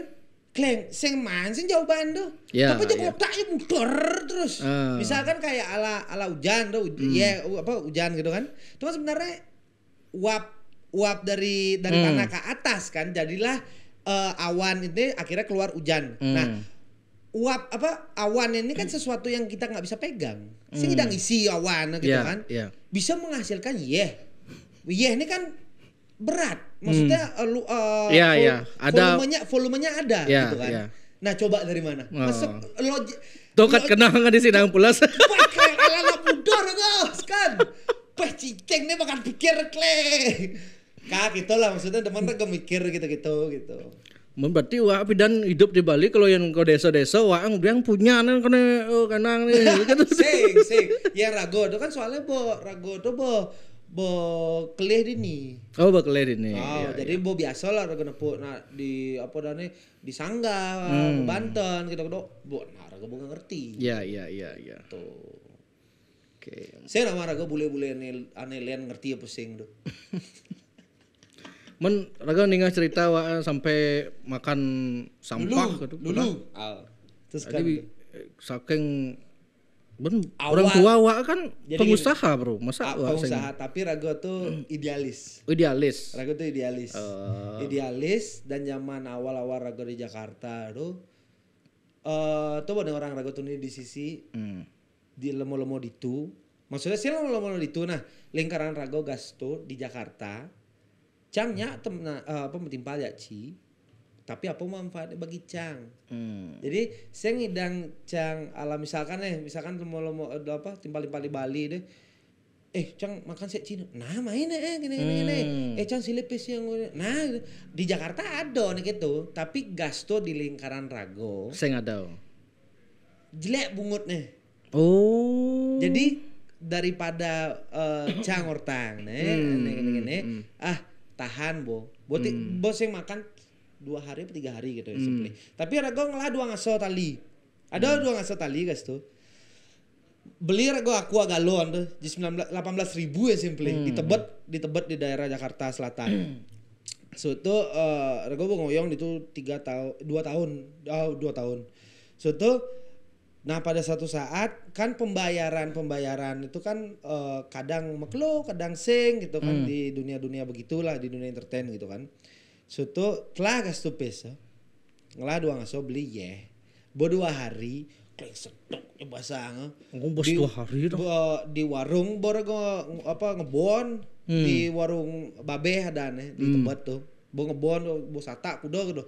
klaim sing man sing jawaban tuh yeah, tapi dia yeah. otaknya muter terus uh. misalkan kayak ala ala hujan tuh hmm. ya apa hujan gitu kan cuma sebenarnya uap uap dari dari hmm. tanah ke atas kan jadilah uh, awan ini akhirnya keluar hujan hmm. nah uap apa awan ini kan hmm. sesuatu yang kita nggak bisa pegang hmm. nggak isi awan gitu yeah, kan yeah. bisa menghasilkan yeh yeah. yeh ini kan berat. Maksudnya hmm. uh, eh, uh, eh, yeah, vol yeah. ada volumenya volumenya ada yeah, gitu kan. Yeah. Nah, coba dari mana? Oh. Masuk logik Tokat kenal nggak di sini sidang pulas? Pakai ala mudor guys kan. Peh cicing nih makan pikir kle. Kak gitu lah maksudnya teman tuh mikir gitu-gitu gitu. Berarti wah dan hidup di Bali kalau yang ke desa-desa wah yang punya nang kene oh kanang nih Sing gitu. sing. Ya rago itu kan soalnya bo rago itu bo bekelih dini. Oh bekelih dini. Oh, iya, jadi iya. bo biasa lah rega nepuk nah, di apa dani di sangga hmm. Banten ya, ya, ya, gitu kedok. Bo nah ragu nggak ngerti. Iya iya iya iya. Tuh. Oke. Okay. Saya nama rega boleh-boleh ane lian ngerti apa sih tuh. Men rega ninggal cerita wa eh, sampai makan sampah lulu, gitu. Lulu. Al. Ah, terus kan. Eh, saking Ben, awal, orang tua wa kan pengusaha gini, bro, masa pengusaha sayang. tapi Rago hmm. tuh idealis. Idealis. Rago tuh idealis. Uh. Idealis dan zaman awal-awal Rago di Jakarta eh, tuh eh uh, tuh orang Rago tuh ini di sisi hmm. di lemo-lemo di itu. Maksudnya sih lemo-lemo di itu nah lingkaran Rago gas tuh di Jakarta. Cangnya hmm. temen uh, eh, pemetimpal ya sih tapi apa manfaatnya bagi Cang hmm. jadi saya ngidang Cang ala misalkan eh misalkan mau mau apa timpal-timpal di Bali deh eh Cang makan sih Cina nah main eh gini gini, hmm. Eh, gini. eh Cang silipis yang nah gitu. di Jakarta ada nih gitu tapi gasto di lingkaran Rago saya nggak tahu jelek nih oh jadi daripada uh, eh, Cang ortang nih hmm. gini gini, gini hmm. ah tahan bo bo, hmm. bo makan dua hari atau tiga hari gitu ya hmm. tapi rego ngelah dua ngaso tali ada hmm. dua ngaso tali guys tuh beli rego aku agak loan tuh di delapan belas ribu ya simply hmm. di tebet di tebet di daerah Jakarta Selatan hmm. So itu uh, rego ngoyong itu tiga tahun dua tahun oh, dua tahun. So itu nah pada satu saat kan pembayaran pembayaran itu kan uh, kadang meklo kadang sing gitu kan hmm. di dunia dunia begitulah di dunia entertain gitu kan. Soto telah tu pesa. Ngelah dua ngaso beli ye. Bo dua hari kling sedok ya bahasa nge. Ngumbas dua hari dong. Di warung bor nge, apa ngebon. Hmm. Di warung babe nih di tempat hmm. tuh. Bo ngebon bo satak kudo kudo.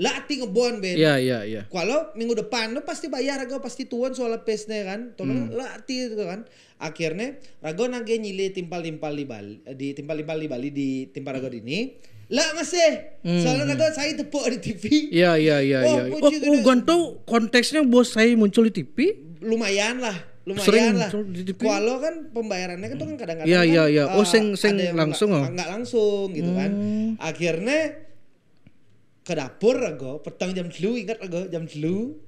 Lati ngebon Ben. Iya, iya, iya. Kalau minggu depan lo pasti bayar Rago pasti tuan soal pesnya kan. Tolong hmm. lati itu kan. Akhirnya Rago nage nyile timpal-timpal di Bali, eh, di timpal-timpal di Bali di timpal Rago ini. Lah masih. Hmm. Soalnya Rago saya tepuk di TV. Iya, iya, iya, iya. Oh, iya. oh, oh ganto konteksnya bos saya muncul di TV? Lumayan lah lumayan Sering lah. Kalau kan pembayarannya kan, kan kadang-kadang. Iya kan, iya iya. Oh ah, seng seng langsung enggak, Enggak oh. langsung gitu kan. hmm. kan. Akhirnya ke dapur aku petang jam telu ingat aku jam telu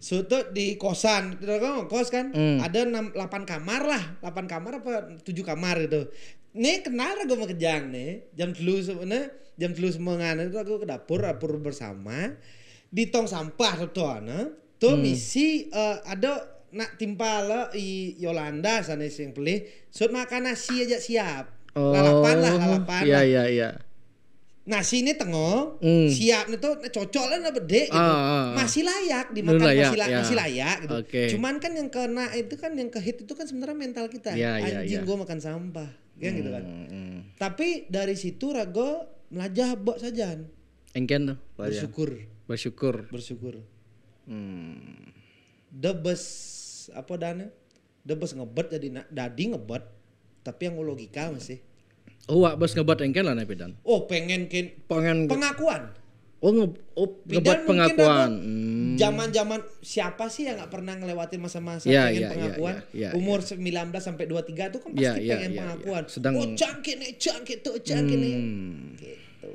Sutu di kosan, kita kan kos kan, hmm. ada enam, 8 kamar lah, 8 kamar apa tujuh kamar gitu. Nih kenal aku mau kejang nih, jam telu sebenarnya jam telu semangat itu aku ke dapur, dapur bersama di tong sampah tuh tuh, tuh hmm. misi uh, ada nak timpal i Yolanda sana yang pelih, so makan nasi aja siap, oh, lalapan lah lalapan. Iya iya iya nasi ini tengok hmm. siap itu cocok lah nah gitu. Ah, ah, ah, masih layak dimakan layak, masih, layak, ya. masih layak gitu. Okay. Cuman kan yang kena itu kan yang kehit itu kan sebenarnya mental kita. Ya, ya Anjing ya, gue makan sampah kan gitu kan. Hmm, hmm. Tapi dari situ Rago melajah bok saja. Engken tuh. Bersyukur. Bersyukur. Bersyukur. Hmm. best apa dana? The best ngebet jadi dadi ngebet tapi yang logika masih. Hoa oh, bos ngebuat engkel lah Pidan. Oh pengen ke pengen pengakuan. Oh, nge oh ngebuat pengakuan. Hmm. Zaman-zaman hmm. siapa sih yang nggak pernah ngelewatin masa-masa yeah, pengen yeah, ya, pengakuan? Yeah, yeah, yeah, Umur yeah. 19 sampai 23 tuh kan ya, pasti yeah, yeah, pengen yeah, ya. pengakuan. Yeah. Sedang... Oh cangkit nih, cangkit tuh, cangkit hmm. nih. Gitu.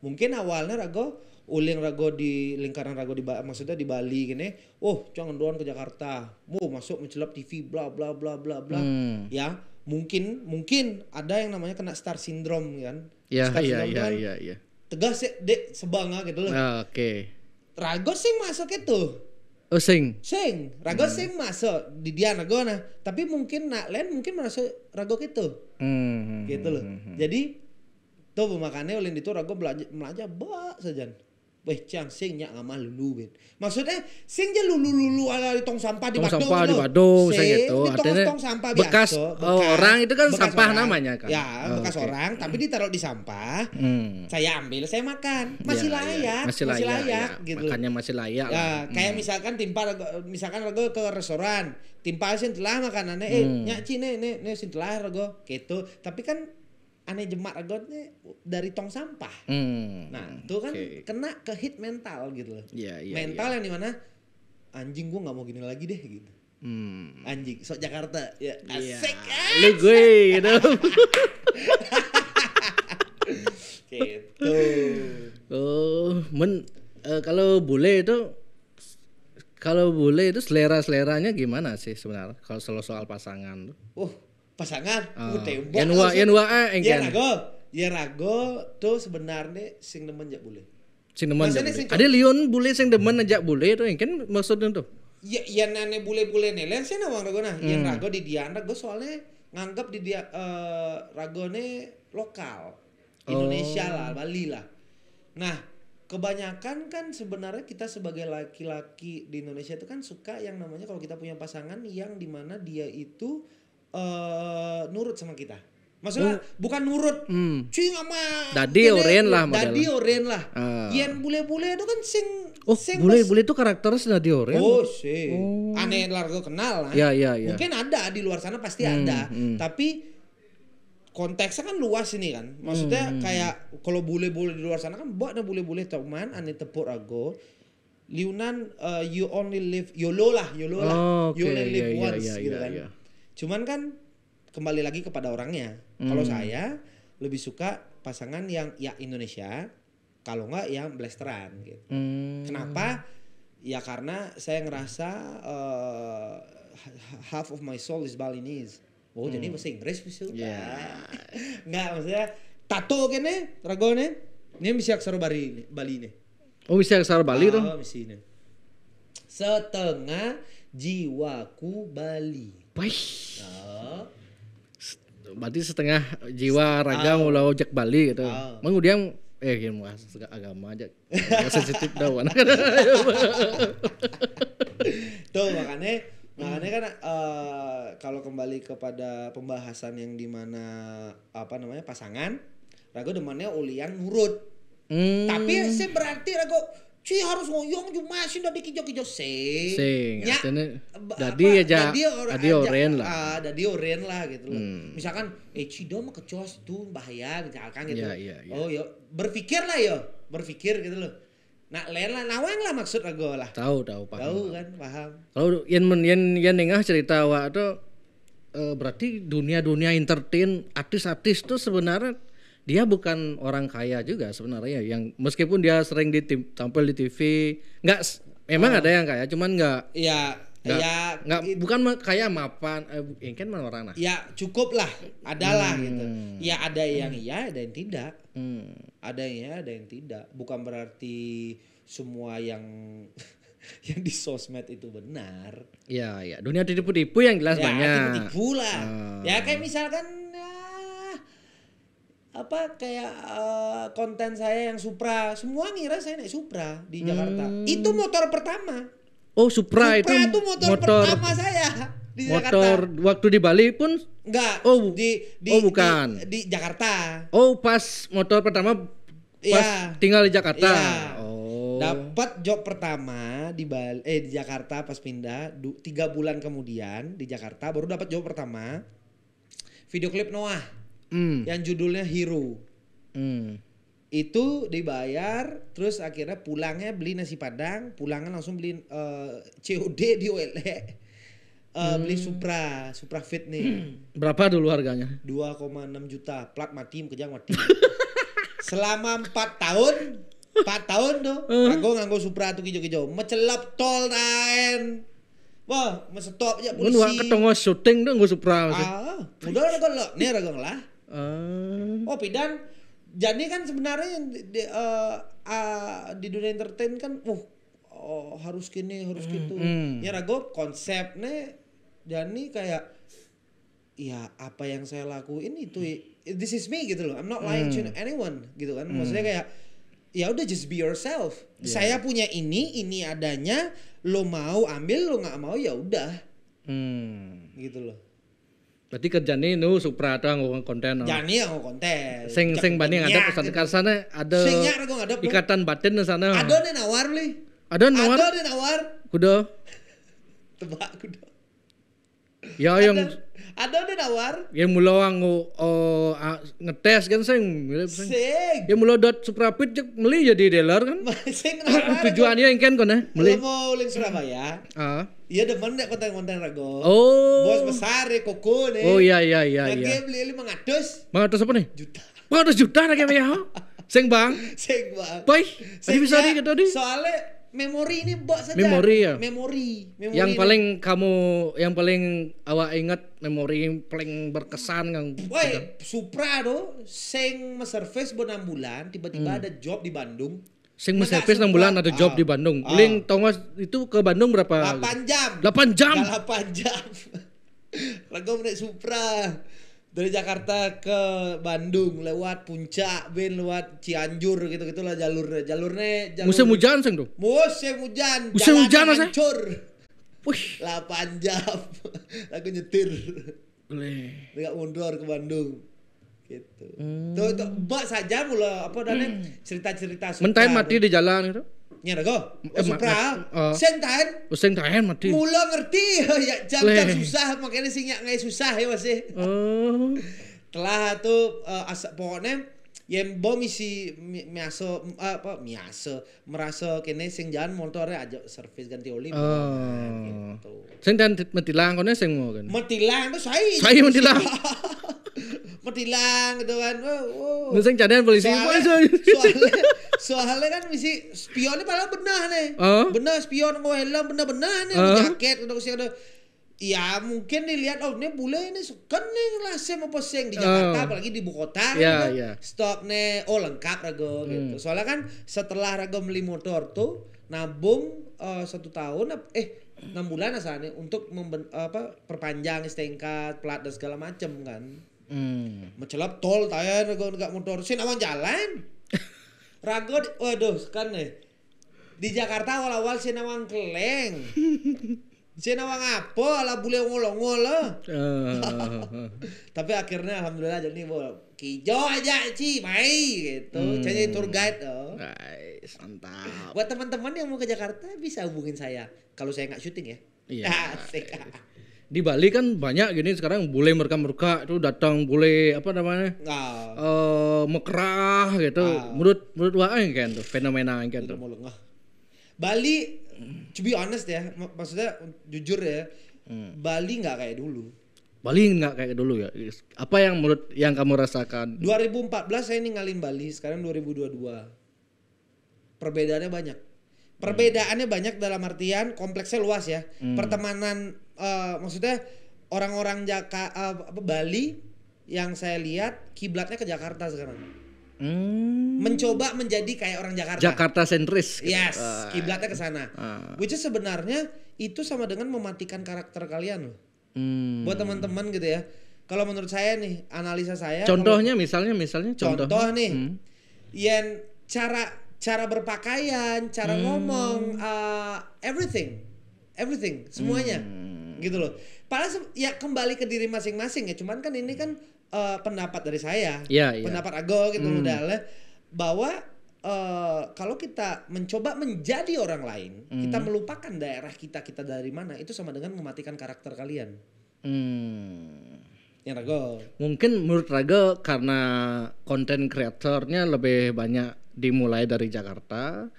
Mungkin awalnya Rago uling rago di lingkaran rago di maksudnya di Bali gini oh cuman doang ke Jakarta mau masuk mencelup TV bla bla bla bla bla hmm. ya mungkin mungkin ada yang namanya kena star syndrome kan Iya iya iya iya iya. tegas ya dek sebanga gitu loh ah, oke okay. rago sing masuk itu oh sing sing Ragot hmm. sing masuk di dia rago nah. tapi mungkin nak lain mungkin masuk ragot gitu hmm, hmm, gitu loh hmm, hmm, hmm. jadi tuh makanya oleh itu ragot belajar belajar bak saja Weh, Cang, sing nyak ngamah lulu, ben. Maksudnya, sing je lulu-lulu ala di tong sampah di tong Badung. Sampah gitu di Badung, sing itu. tong, sampah biasa. Oh, bekas, orang itu kan sampah orang. namanya kan. Ya, oh, bekas okay. orang, tapi hmm. ditaruh di sampah. Hmm. Saya ambil, saya makan. Masih ya, ya layak, ya. Masih, masih layak, layak ya. gitu. Makannya masih layak. Ya, lah. kayak hmm. misalkan timpa misalkan rego ke restoran, timpa sih telah makanannya, eh, hmm. nyak cine, ne, ne sih telah rego, gitu. Tapi kan aneh jemar agotnya dari tong sampah. Hmm. Nah, itu kan okay. kena ke hit mental gitu loh. Yeah, yeah, iya. mental yeah. yang dimana anjing gua nggak mau gini lagi deh gitu. Hmm. Anjing, sok Jakarta ya iya. asik yeah. Lu gue gitu. gitu. Oh, men uh, kalau boleh itu kalau boleh itu selera-seleranya gimana sih sebenarnya kalau soal soal pasangan tuh? Oh, pasangan oh. Ah. tembok yang wa yang wa eh, yan ya rago yan rago tuh sebenarnya sing demen jak boleh sing demen jak boleh ada lion boleh sing demen aja boleh tuh kan maksudnya tuh ya yan nane boleh boleh nih lain sih orang rago nah yang hmm. rago di dia gue soalnya nganggap di dia uh, eh, ragone lokal Indonesia oh. lah Bali lah nah kebanyakan kan sebenarnya kita sebagai laki-laki di Indonesia itu kan suka yang namanya kalau kita punya pasangan yang dimana dia itu uh, nurut sama kita. Maksudnya uh. bukan nurut, Hmm. cuy sama Dadi Oren lah Dadi ah. Oren lah. Uh. Yang bule-bule itu kan sing Oh, sing bule-bule itu karakternya Dadi Oren. Oh, sih. Oh. Aneh largo kenal lah. Ya, ya, ya. Mungkin ada di luar sana pasti hmm, ada, hmm. tapi konteksnya kan luas ini kan. Maksudnya hmm. hmm, hmm. kayak kalau bule-bule di luar sana kan buat ada bule-bule teman aneh tepuk ago. Liunan uh, you only live YOLO lah, YOLO lah. Oh, okay. You only ya, live yeah, once yeah, yeah, gitu yeah, kan. Yeah. Cuman kan kembali lagi kepada orangnya. Hmm. Kalau saya lebih suka pasangan yang ya Indonesia, kalau enggak yang blasteran gitu. Hmm. Kenapa? Ya karena saya ngerasa uh, half of my soul is Balinese. Oh hmm. jadi bahasa Inggris bisa. Yeah. enggak maksudnya tato kene ragone ini bisa aksara Bali Bali nih. Oh bisa aksara Bali tuh? Oh, bisa Setengah jiwaku Bali. Wih. Oh. Berarti setengah jiwa raga oh. ulah ojek Bali gitu. Oh. Mang eh ilmu mah agama aja. sensitif dah wan. Tuh makanya makanya kan uh, kalau kembali kepada pembahasan yang dimana apa namanya pasangan, ragu demannya ulian nurut. Hmm. Tapi sih berarti ragu. Cuy harus ngoyong cuma sih udah dikijok-kijok sing. Sing. Ya, jadi aja. Jadi oren lah. Uh, jadi oren lah gitu loh. Hmm. Misalkan eh cido mah kecoas itu bahaya misalkan gitu. Yeah, yeah, yeah. Oh yo berpikir lah yo, berpikir gitu loh. Nak lain lah nawang lah maksud aku lah. Tahu, tahu, paham. Tahu kan, paham. Kalau yang men yang yang nengah cerita wa itu eh, berarti dunia-dunia entertain artis-artis tuh sebenarnya dia bukan orang kaya juga sebenarnya yang meskipun dia sering ditampil di TV nggak memang oh. ada yang kaya cuman nggak Iya, nggak, ya nggak bukan kaya, mapan eh, kan mana orang nah ya cukup lah adalah hmm. gitu ya ada yang hmm. iya ada yang tidak hmm. ada yang iya ada yang tidak bukan berarti semua yang yang di sosmed itu benar ya ya dunia tipu-tipu yang jelas ya, banyak tipu-tipu lah Iya, ya kayak misalkan ya, apa kayak uh, konten saya yang Supra semua ngira saya naik Supra di hmm. Jakarta itu motor pertama oh Supra, Supra itu, itu motor, motor pertama saya di motor Jakarta waktu di Bali pun enggak oh di, di oh bukan di, di Jakarta oh pas motor pertama iya. pas ya. tinggal di Jakarta ya. oh dapat job pertama di Bali eh di Jakarta pas pindah du, tiga bulan kemudian di Jakarta baru dapat job pertama video klip Noah mm. yang judulnya Hero. Mm. Itu dibayar, terus akhirnya pulangnya beli nasi padang, pulangnya langsung beli uh, eh, COD di OLE. Uh, eh, hmm. beli Supra, Supra Fit nih. Hmm. Berapa dulu harganya? 2,6 juta, plat mati, kejang mati. Selama 4 tahun, 4 tahun tuh, hmm. nganggo nganggo Supra tuh kijo-kijo, mecelap tol lain Wah, mesetop ya polisi. Mun ketengah syuting tuh nganggo Supra. Ah, udah lah nih ragong lah. Eh. Oh pidan, jadi kan sebenarnya di, uh, uh, di dunia entertain kan, uh oh, harus gini harus hmm, gitu. Hmm. Ya rago konsepnya jani kayak ya apa yang saya lakuin itu hmm. this is me gitu loh. I'm not lying hmm. to anyone gitu kan. Hmm. Maksudnya kayak ya udah just be yourself. Yeah. Saya punya ini, ini adanya. Lo mau ambil, lo nggak mau ya udah. Hmm. Gitu loh. Berarti ini nu supra atau ngomong konten. Jani ngomong konten. Sing sing bani ada pesan ke sana ada. Ikatan batin di sana. Ada nih nawar li. Ada nawar. Ada nih nawar. Kuda. Tebak kuda. Ya yang ada nih nawar. Ya mula aku oh, eh, ngetes kan sing. Sing. Ya mula dot suprapit cek meli jadi dealer kan. sing Tujuannya yang kan ya Meli. Mau link Surabaya. Ah. Iya demen dek konten-konten rego. Oh. Bos besar ya koko nih. Oh iya iya iya. Nah, iya. beli lima ratus. Lima ratus apa nih? Juta. Lima ratus juta lagi ya. Seng bang. Seng bang. Baik. Tadi bisa ya. nih gitu Soalnya memori ini bok saja. Memori ya. Memori. memori yang ini. paling kamu, yang paling awak ingat memori yang paling berkesan kang. Woi, Supra do, seng meservis enam bulan, tiba-tiba hmm. ada job di Bandung. Sing mes habis 6 bulan ada job di ah. Bandung. Oh. Ah. Uling Thomas itu ke Bandung berapa? Delapan jam. Delapan jam. 8 jam. Rego naik Supra dari Jakarta ke Bandung lewat Puncak, bin lewat Cianjur gitu-gitulah jalurnya. Jalurnya jalur Musim hujan sih tuh. Musim hujan. Musim hujan asa. Hancur. Wih. Delapan jam. Aku nyetir. Boleh. Enggak mundur ke Bandung gitu. Hmm. Tuh, tuh mbak saja mula apa dan hmm. cerita-cerita Supra. Mentahin mati di jalan itu. Ya rego. Oh, eh, Supra. Uh, eh, oh. Sentahen. Oh, mati. Mula ngerti ya jam-jam susah makanya sih nggak susah ya masih. Ya. Oh. Telah tuh uh, eh, asap pokoknya ya bom misi mi, miaso apa miaso merasa kene sing jalan motornya e aja servis ganti oli oh. Kan, gitu. Sing dan metilang kene sing mau kan. Metilang itu saya. Saya metilang. metilang gitu kan. Oh, oh. cadangan polisi. Soalnya, soalnya, soalnya kan misi spionnya padahal benar nih. Oh. Benar spion helm benar-benar nih oh. jaket udah siapa udah Ya, ya mungkin dilihat oh ini bule ini kan nih lah saya mau peseng di Jakarta oh. apalagi di ibu kota yeah, gitu. yeah. stok nih oh lengkap rego hmm. gitu. Soalnya kan setelah rego beli motor tuh nabung uh, satu tahun eh enam bulan asalnya untuk memben, apa perpanjang stnk plat dan segala macam kan. Hmm. Mencelap tol tayar rego nggak motor sih nawang jalan. rago waduh kan nih di Jakarta awal-awal sih nawang keleng. Cina wang apa lah bule ngolong-ngol eh. Tapi akhirnya alhamdulillah jadi bol kijo aja Ci, mai gitu. Hmm. Cari tour guide oh. Guys, mantap. Buat teman-teman yang mau ke Jakarta bisa hubungin saya kalau saya nggak syuting ya. Iya. Di Bali kan banyak gini sekarang bule mereka-mereka itu datang bule apa namanya? Oh. Nah. Eh, mekrah gitu. Nah. Eh, gitu, gitu. Menurut menurut wahai kan tuh fenomena kan tuh. Bali to be honest ya, mak maksudnya jujur ya, hmm. Bali nggak kayak dulu. Bali nggak kayak dulu ya. Apa yang menurut yang kamu rasakan? 2014 saya ninggalin Bali, sekarang 2022. Perbedaannya banyak. Perbedaannya hmm. banyak dalam artian kompleksnya luas ya. Hmm. Pertemanan uh, maksudnya orang-orang Jaka uh, Bali yang saya lihat kiblatnya ke Jakarta sekarang Hmm. Mencoba menjadi kayak orang Jakarta. Jakarta sentris. Gitu. Yes, ah, kiblatnya ke sana. Uh. Which is sebenarnya itu sama dengan mematikan karakter kalian loh. Hmm. Buat teman-teman gitu ya. Kalau menurut saya nih, analisa saya Contohnya kalau, misalnya misalnya contoh. Contoh nih. Hmm. Yang cara cara berpakaian, cara hmm. ngomong, uh, everything. Everything, semuanya. Hmm. Gitu loh. Padahal ya kembali ke diri masing-masing ya. Cuman kan ini kan uh, pendapat dari saya, yeah, yeah. pendapat Ago gitu hmm. udah bahwa uh, kalau kita mencoba menjadi orang lain, hmm. kita melupakan daerah kita kita dari mana itu sama dengan mematikan karakter kalian. Hmm. Yang Rago. Mungkin menurut Rago karena konten kreatornya lebih banyak dimulai dari Jakarta,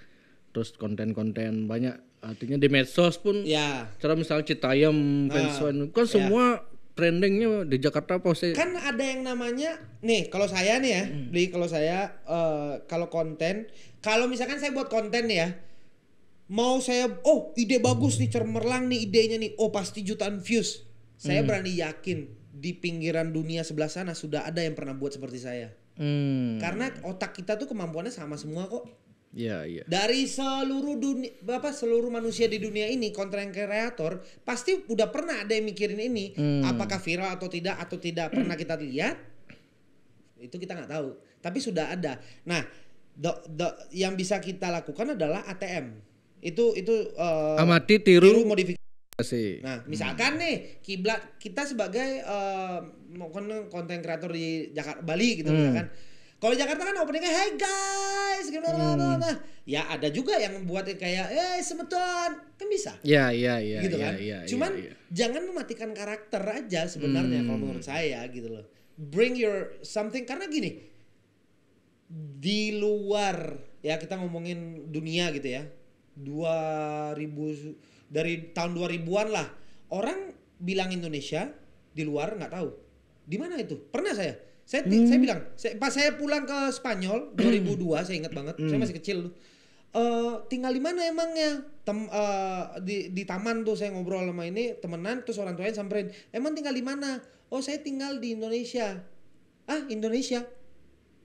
terus konten-konten banyak artinya di medsos pun ya cara misalnya Citayam, uh, ah. Pensuan kan ya. semua trendingnya di Jakarta apa sih? kan ada yang namanya nih kalau saya nih ya hmm. di kalau saya uh, kalau konten kalau misalkan saya buat konten ya mau saya oh ide bagus nih cermerlang nih idenya nih oh pasti jutaan views saya hmm. berani yakin di pinggiran dunia sebelah sana sudah ada yang pernah buat seperti saya hmm. karena otak kita tuh kemampuannya sama semua kok Iya, iya. Dari seluruh dunia Bapak seluruh manusia di dunia ini konten kreator pasti udah pernah ada yang mikirin ini hmm. apakah viral atau tidak atau tidak pernah kita lihat. Itu kita nggak tahu, tapi sudah ada. Nah, the, the, yang bisa kita lakukan adalah ATM. Itu itu uh, eh, amati tiru, tiru modifikasi Nah, misalkan hmm. nih kiblat kita sebagai uh, konten kreator di Jakarta Bali gitu hmm. misalkan kalau Jakarta kan openingnya hey guys, gimana hmm. nah, Ya ada juga yang buat kayak eh semeton kan bisa. Iya iya iya. Gitu ya, kan. Ya, ya, Cuman ya, ya. jangan mematikan karakter aja sebenarnya hmm. kalau menurut saya gitu loh. Bring your something karena gini di luar ya kita ngomongin dunia gitu ya. 2000 dari tahun 2000-an lah orang bilang Indonesia di luar nggak tahu. Di mana itu? Pernah saya saya hmm. saya bilang, saya, pas saya pulang ke Spanyol 2002 hmm. saya ingat banget, saya hmm. masih kecil tuh. Uh, tinggal di mana emangnya? Tem, uh, di, di taman tuh saya ngobrol sama ini temenan terus orang tuanya samperin, "Emang tinggal di mana?" "Oh, saya tinggal di Indonesia." "Ah, Indonesia?"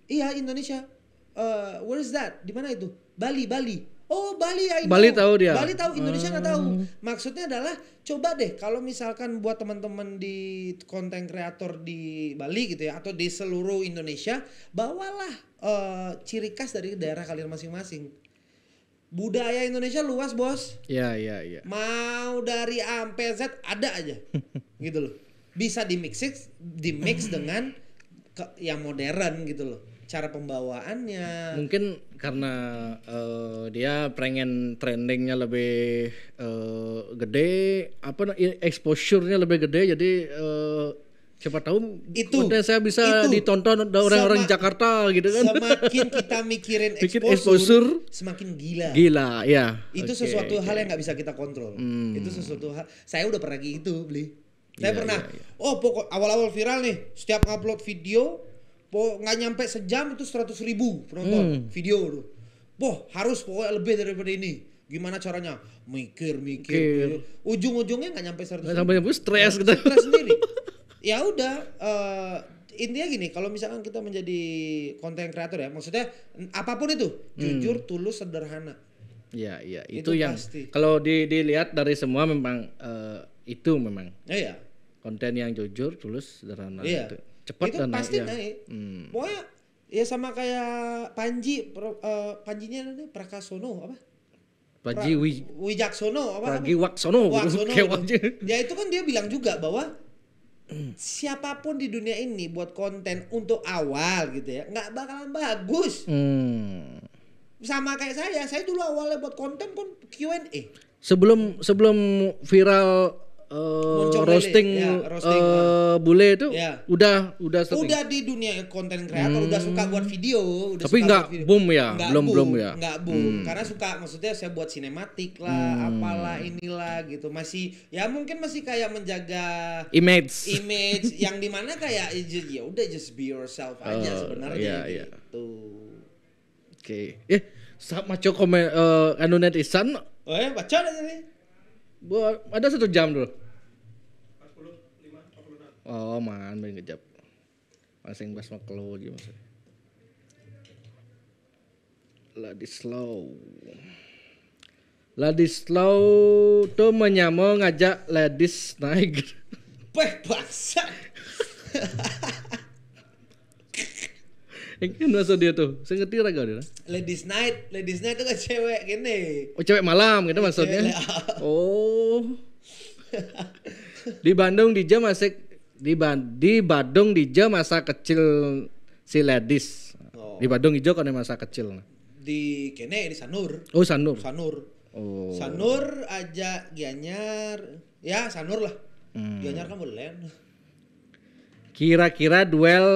"Iya, Indonesia." Uh, where is that? Di mana itu? Bali, Bali. Oh Bali ya Bali tahu dia. Bali tahu Indonesia nggak hmm. tahu. Maksudnya adalah coba deh kalau misalkan buat teman-teman di konten kreator di Bali gitu ya atau di seluruh Indonesia bawalah uh, ciri khas dari daerah kalian masing-masing. Budaya Indonesia luas bos. Iya iya iya. Mau dari A sampai Z ada aja gitu loh. Bisa di mix di mix dengan ke, yang modern gitu loh cara pembawaannya mungkin karena uh, dia pengen trendingnya lebih uh, gede apa exposure-nya lebih gede jadi uh, siapa tahu itu saya bisa itu. ditonton orang-orang Jakarta gitu kan semakin kita mikirin exposure, exposure semakin gila gila ya itu okay, sesuatu okay. hal yang nggak bisa kita kontrol hmm. itu sesuatu hal saya udah pernah gitu beli saya yeah, pernah yeah, yeah. oh pokok awal-awal viral nih setiap ngupload video po nggak nyampe sejam itu seratus ribu penonton hmm. video tuh boh harus pokoknya lebih daripada ini gimana caranya mikir mikir, Okay. ujung-ujungnya nggak nyampe seratus sampai nyampe stres gitu stres sendiri ya udah uh, intinya gini kalau misalkan kita menjadi konten kreator ya maksudnya apapun itu hmm. jujur tulus sederhana ya ya itu, itu yang kalau di, dilihat dari semua memang uh, itu memang Iya. konten yang jujur tulus sederhana Iya. Gitu. Cepat itu dan pasti naik. naik. Hmm. Pokoknya ya sama kayak Panji pro, uh, Panjinya Prakasono apa? Panji pra, Wi, Wijaksono apa? Panji Waksono. Waksono. Ya itu kan dia bilang juga bahwa hmm. siapapun di dunia ini buat konten untuk awal gitu ya nggak bakalan bagus hmm. sama kayak saya saya dulu awalnya buat konten pun Q&A sebelum sebelum viral Eh, Muncul roasting, bule. Ya, roasting uh, bule itu ya. udah udah udah di dunia konten kreator hmm. udah suka buat hmm. video udah tapi nggak boom ya nggak belum boom, belum ya nggak boom hmm. karena suka maksudnya saya buat sinematik lah hmm. apalah inilah gitu masih ya mungkin masih kayak menjaga image image yang dimana kayak ya, ya, ya udah just be yourself aja uh, sebenarnya yeah, iya. gitu yeah. oke okay. eh sama cok komen uh, anu netizen Oh ya, baca aja nih. Bo, ada satu jam dulu. 45, 46. Oh, man, main ngejap. Masing bas mau keluar gitu maksudnya. Ladislau. Ladislau tuh menyamo ngajak ladies naik. Peh, baksa. Ini masa dia tuh. Saya ngerti kau dia. Ladies night, ladies night itu kan cewek gini. Oh, cewek malam gitu maksudnya. oh. di Bandung di jam masih di, ba di Bandung di jam masa kecil si ladies. Oh. Di Bandung hijau kan masa kecil. Di kene di Sanur. Oh, Sanur. Sanur. Oh. Sanur aja Gianyar. Ya, Sanur lah. Hmm. Gianyar kan boleh. Kira-kira duel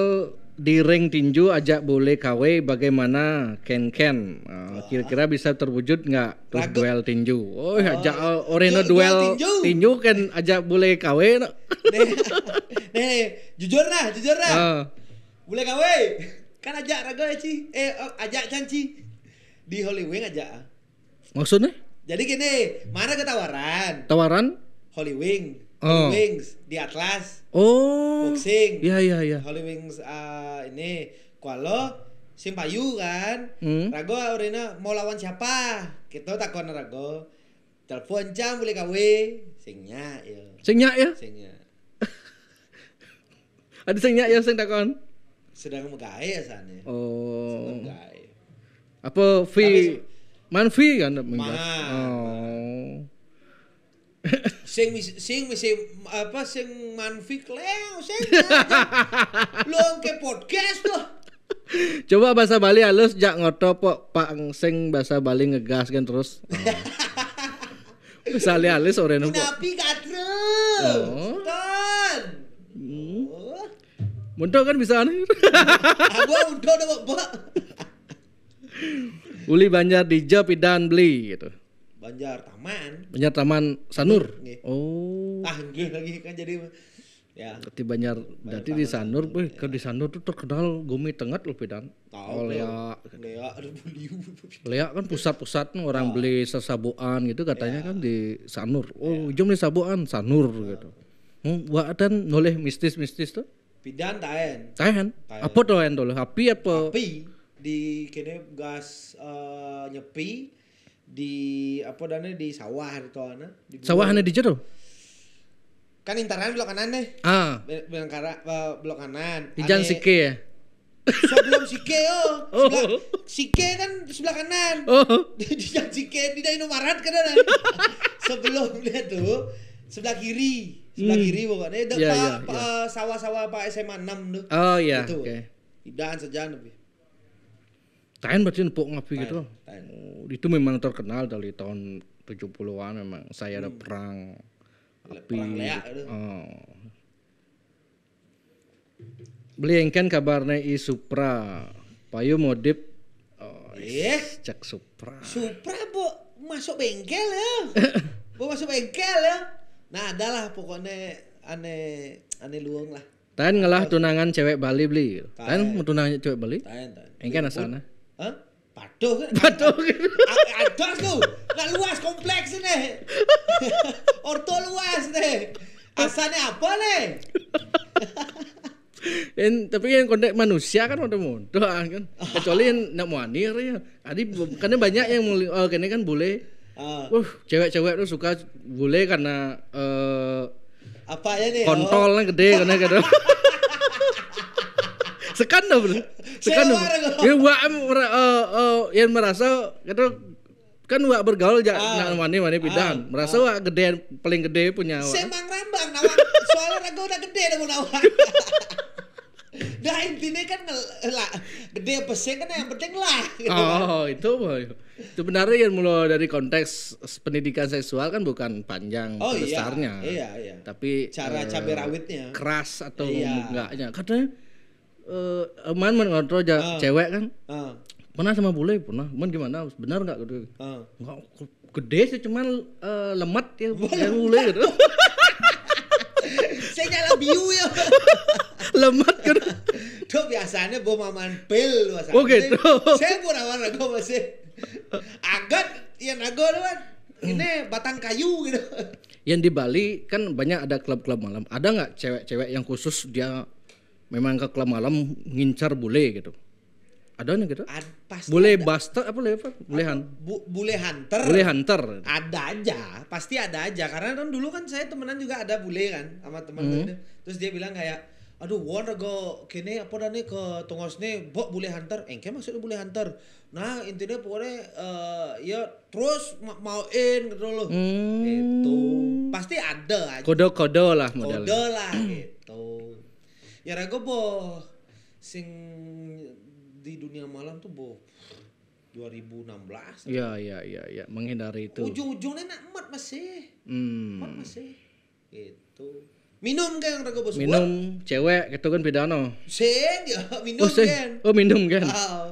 di ring tinju ajak boleh KW bagaimana Ken Ken ah, oh. kira-kira bisa terwujud nggak terus Ragu. duel tinju oh, oh ajak oh. Oreno duel, duel tinju. tinju kan ajak boleh KW nih, nih jujur nah jujur nah uh. boleh KW kan ajak Rago Ci eh oh, ajak Canci di Hollywood aja ajak maksudnya jadi gini mana ketawaran tawaran Hollywood Oh. Holy oh. Wings di Atlas. Oh. Boxing. Iya iya iya. Holy Wings uh, ini Kualo Simpayu kan. Hmm. Rago Aurina mau lawan siapa? Kita gitu, takon Rago. Telepon jam boleh kawe. Singnya ya. Singnya ya? Singnya. Ada singnya ya sing takon. Sedang megae ya sana. Ya? Oh. Sedang megae. Apa fee? Man fee kan? Man. Oh. man sing sing sing apa sing manfi kleng sing lu ke podcast lo coba bahasa Bali halus jak ngoto pok pak sing bahasa Bali ngegas kan terus bahasa oh. Bali halus sore nopo tapi kadre oh. kan hmm. oh. kan bisa aneh. Aku udah udah pak. Uli Banjar dijawab dan beli gitu. Banjar Taman. Banjar Taman Sanur. Nggih. Oh. Ah, nggih lagi kan jadi ya. Berarti Banjar, berarti di Sanur, weh, ya. ke di Sanur tuh terkenal gumi tengat loh pedan. Oh, Lea. Lea, Lea kan pusat-pusat orang oh. beli sesabuan gitu katanya ya. kan di Sanur. Oh, ya. jom sabuan Sanur nah. gitu. Mau buat dan noleh mistis-mistis tuh? Pidan taen. Taen. Apa tuh en dulu? Api apa? Api di kene gas uh, nyepi di apa dana di sawah itu ana di sawah di jero kan internet belok kanan deh ah belok kanan belok kanan di jalan sike ya sebelum sike yo oh. oh. sike kan sebelah kanan oh. di jalan sike di daerah marat kan sebelumnya tuh sebelah kiri sebelah hmm. kiri pokoknya iya, dekat yeah, iya. sawah-sawah pak SMA enam tuh oh iya itu okay. dan sejalan lebih Tain berarti empuk ngopi gitu. Tain. Oh, itu memang terkenal dari tahun 70-an memang. Saya ada hmm. perang api. Perang leak, oh. kabarnya i Supra. Payu modif oh, yes. Eh? cek Supra. Supra bu masuk bengkel ya. bu masuk bengkel ya. Nah, adalah pokoknya aneh aneh luang lah. Tain ngelah tunangan cewek Bali beli. Tain mau tunangan cewek Bali? Tain, tain. Engken asana. Hah? Paduh kan? Paduh kan? Adas tuh. nggak luas kompleks nih. Orto luas nih. Asalnya apa nih? En, tapi yang kontak manusia kan udah mondok kan. Kecuali yang nak muanir kan? ya. Tadi karena banyak yang oh, kene kan boleh. Uh, uh cewek-cewek tuh suka boleh karena uh, eh, apa ya nih? Kontolnya oh. gede karena gitu. bro Sekandam. Ya wa am yang merasa itu kan gua bergaul ya ah, nah, mana mana merasa gua gede paling gede punya wa semang rambang nawa soalnya raga udah gede dah nawa dah intinya kan lah gede pesen kan yang penting lah gitu oh kan. itu boy itu benar yang mulai dari konteks pendidikan seksual kan bukan panjang oh, iya. besarnya iya, iya, iya. tapi cara uh, cabai rawitnya keras atau iya. enggaknya karena eh uh, man man ngontrol uh. cewek kan uh. pernah sama bule pernah main gimana benar nggak gitu uh. nggak gede sih cuman uh, lemat ya, ya bule gitu saya nyala biu ya lemat gitu itu biasanya gue maman pel oke okay, saya pun awal kok masih agak ya nago kan ini batang kayu gitu yang di Bali kan banyak ada klub-klub malam ada nggak cewek-cewek yang khusus dia memang ke klub malam ngincar bule gitu Adanya gitu Ad, pasti bule ada. basta apa bule apa bule han Bu, bule hunter bule hunter ada aja pasti ada aja karena kan dulu kan saya temenan juga ada bule kan sama teman hmm. terus dia bilang kayak aduh warna go kene apa dani ke tongos nih bok bule hunter engke maksudnya bule hunter nah intinya pokoknya uh, ya terus ma mauin gitu loh hmm. itu pasti ada aja. kode kode lah modelnya kode lah gitu ya boh sing di dunia malam tuh boh 2016 iya iya iya ya. menghindari itu ujung-ujungnya nak emat masih hmm. emat masih gitu minum kan rego bos minum gua. cewek gitu kan no sing ya minum oh, kan oh minum kan oh. oke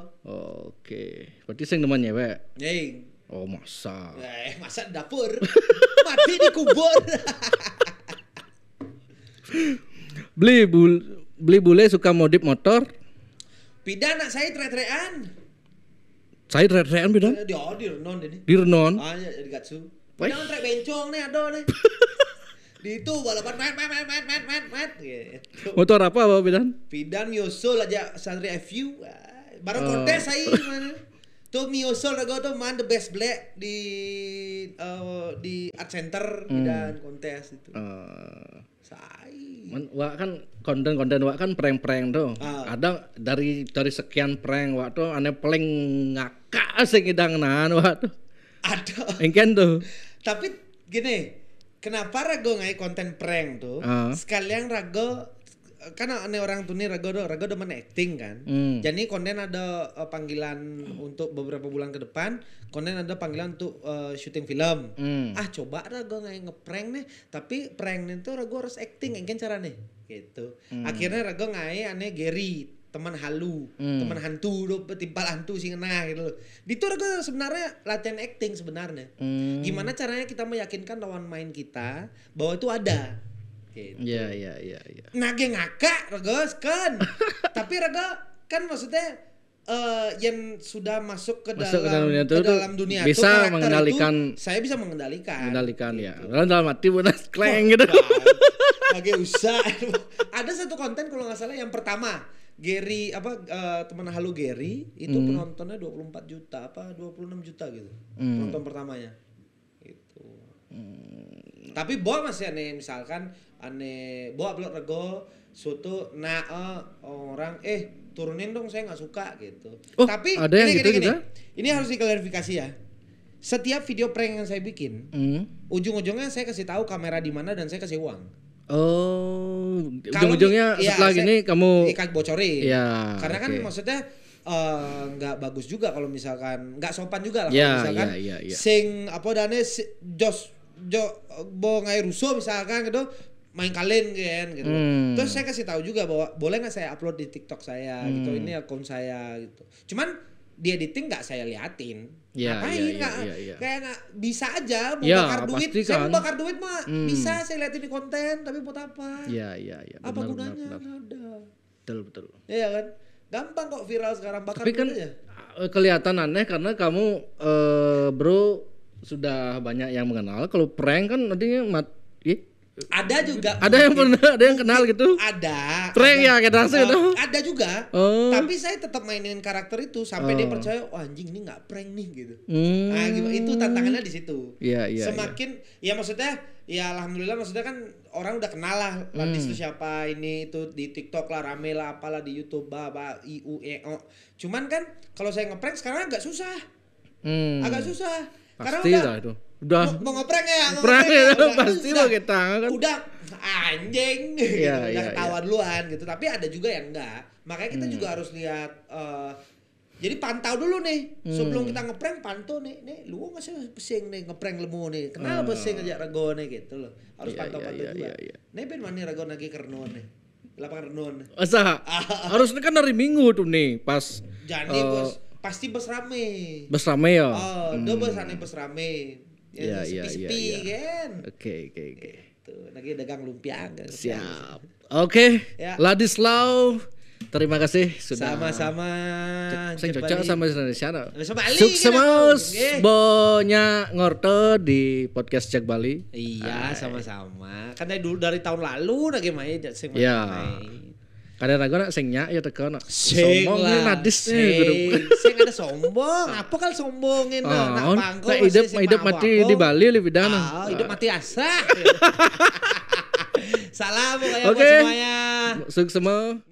okay. berarti sing teman cewek Neng, oh masa eh masa dapur mati di kubur. beli bul beli bule suka modif motor. Pidana saya tretrean. Saya tretrean terean pidana? Eh, di order non Renon Di Renon. Ah, ya, di Gatsu. Pidana trek bencong nih ada nih. di itu balapan mat mat mat mat mat mat mat gitu. Iya, motor apa bawa Pidan? Pidan Miosol aja Santri FU. Ah, baru oh. kontes saya tuh Miosol lagu tuh man the best black di uh, di art center hmm. dan kontes itu. Uh. Saya Wak kan konten-konten Wak kan prank-prank tuh. Ah. Ada dari dari sekian prank Wak tuh aneh paling ngakak sing idanganan Wak tuh. Ada. Engken tuh. Tapi gini, kenapa Rago ngai konten prank tuh? Ah. Sekalian Rago karena aneh orang tuh nih Ragodo, Ragodo mana acting kan. Hmm. Jadi konten ada uh, panggilan untuk beberapa bulan ke depan, konten ada panggilan untuk uh, syuting film. Hmm. Ah coba ragu nggak ngeprank nih, tapi prank nih tuh ragu harus acting, enggak cara nih gitu. Hmm. Akhirnya ragu ngai aneh Gary teman halu, hmm. teman hantu, do, timpal hantu sih nah gitu loh. Di tuh ragu sebenarnya latihan acting sebenarnya. Hmm. Gimana caranya kita meyakinkan lawan main kita bahwa itu ada Gitu. Iya iya iya. Ya. Nage ngaka regos kan. Tapi rego kan maksudnya uh, yang sudah masuk ke masuk dalam, ke dalam dunia itu, ke dalam dunia itu bisa itu, mengendalikan. Itu, saya bisa mengendalikan. Mengendalikan ya. gitu. ya. Dalam dalam hati benar kleng gitu. Nage usah. Ada satu konten kalau nggak salah yang pertama. Gary apa uh, teman halu Gary itu hmm. penontonnya 24 juta apa 26 juta gitu. Hmm. Penonton pertamanya. Gitu. Hmm. Tapi boh masih aneh misalkan ane bawa blok rego suatu nak eh, orang eh turunin dong saya nggak suka gitu oh, tapi ada yang ini gitu gini, gini. ini harus diklarifikasi ya setiap video prank yang saya bikin mm. ujung-ujungnya saya kasih tahu kamera di mana dan saya kasih uang oh ujung-ujungnya iya, setelah ya, gini saya, kamu ikat bocorin ya, karena okay. kan maksudnya eh, nggak uh, bagus juga kalau misalkan nggak sopan juga lah yeah, iya, misalkan yeah, yeah, yeah. sing apa dane si, jos jo bo ngai rusuh misalkan gitu main kalian kan gitu. Hmm. Terus saya kasih tahu juga bahwa boleh nggak saya upload di TikTok saya hmm. gitu. Ini akun saya gitu. Cuman dia editing nggak saya liatin. Ya, Ngapain ya, nggak ya, kayak nggak bisa aja mau ya, bakar duit. Kan. Saya mau bakar duit mah hmm. bisa saya liatin di konten tapi buat apa? Iya iya iya. Apa benar, gunanya? Benar, Ada. Betul betul. Iya kan? Gampang kok viral sekarang bakar duit kan aja. Eh, kelihatan aneh karena kamu uh, bro sudah banyak yang mengenal kalau prank kan nantinya mat ada juga. Ada yang pernah, ada yang kenal gitu. Ada. Prank ya kita uh, itu. Eh, ada juga. Oh. Tapi saya tetap mainin karakter itu sampai oh. dia percaya, oh anjing ini nggak prank nih gitu. Hmm. Nah, gitu. itu tantangannya di situ. Iya, iya. iya. Semakin ya. ya maksudnya ya alhamdulillah maksudnya kan orang udah kenal lah hmm. siapa ini itu di TikTok lah rame lah apalah di YouTube bah, bah i u e o. Cuman kan kalau saya ngeprank sekarang agak susah. Hmm. Agak susah. Pasti Karena udah, itu udah mau, ya? mau ngeprank ya ngepreng ngeprank ya, ya udah, pasti pakai kita kan udah anjing ya, gitu, ya, udah iya, iya. ketawa ya. duluan gitu tapi ada juga yang enggak makanya kita hmm. juga harus lihat uh, jadi pantau dulu nih hmm. sebelum kita ngeprank pantau nih nih lu nggak sih pesing nih ngeprank lemu nih kenapa uh. pesing aja rego nih gitu loh harus pantau-pantau iya, ya, juga nih ben mana rego lagi kerno nih lapangan renon asa harusnya kan hari minggu tuh nih pas jadi uh, eh, bos pasti bes rame bes rame ya oh hmm. do bes rame bes rame Iya, iya, iya. sepi ya, Oke, kan. Oke, oke, oke. Lagi dagang lumpia kan. Siap. Oke. Okay. Ya. Ladislau Terima kasih sudah sama-sama. Saya cocok sama Indonesia. Sukses maus bonya Ngorto di podcast Jack Bali. Iya, sama-sama. Kan dari dulu dari tahun lalu lagi main sing Iya. Kadang ragu nak sengnya ya teko nak. Sombong lah. nadis nih gitu. Sing ada sombong, apa kan sombongin oh, nak pangko. Nah, hidup ah, hidup mati di Bali lebih dana. Oh, hidup mati asa. Salam pokoknya okay. buat semuanya. Sukses semua.